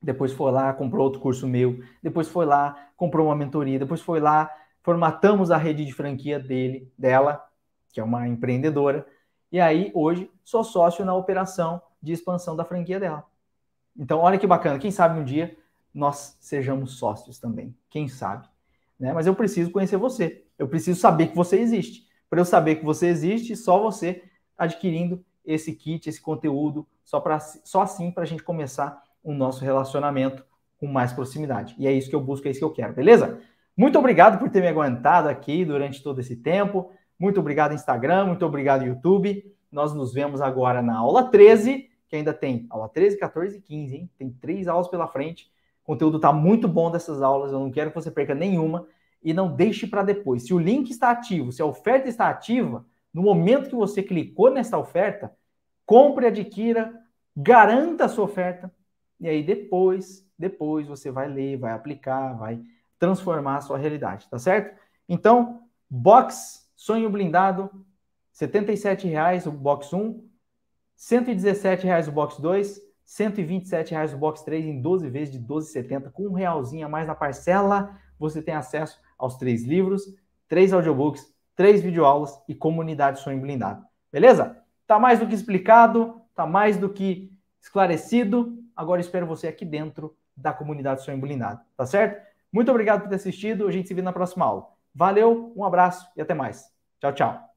depois foi lá, comprou outro curso meu, depois foi lá, comprou uma mentoria, depois foi lá, formatamos a rede de franquia dele, dela, que é uma empreendedora, e aí, hoje, sou sócio na operação de expansão da franquia dela. Então, olha que bacana. Quem sabe um dia nós sejamos sócios também. Quem sabe? Né? Mas eu preciso conhecer você. Eu preciso saber que você existe. Para eu saber que você existe, só você adquirindo esse kit, esse conteúdo, só, pra, só assim para a gente começar o nosso relacionamento com mais proximidade. E é isso que eu busco, é isso que eu quero, beleza? Muito obrigado por ter me aguentado aqui durante todo esse tempo. Muito obrigado, Instagram. Muito obrigado, YouTube. Nós nos vemos agora na aula 13, que ainda tem aula 13, 14 e 15, hein? Tem três aulas pela frente. O conteúdo está muito bom dessas aulas. Eu não quero que você perca nenhuma. E não deixe para depois. Se o link está ativo, se a oferta está ativa, no momento que você clicou nessa oferta, compre, adquira, garanta a sua oferta. E aí depois, depois você vai ler, vai aplicar, vai transformar a sua realidade, tá certo? Então, box Sonho blindado, R$ 77,00 o box 1, R$ 117,00 o box 2, R$ 127,00 o box 3 em 12 vezes de 12,70. Com um realzinho a mais na parcela, você tem acesso aos três livros, três audiobooks, três videoaulas e comunidade Sonho Blindado. Beleza? Tá mais do que explicado, tá mais do que esclarecido. Agora espero você aqui dentro da comunidade Sonho Blindado, tá certo? Muito obrigado por ter assistido. A gente se vê na próxima aula. Valeu, um abraço e até mais. Tchau, tchau.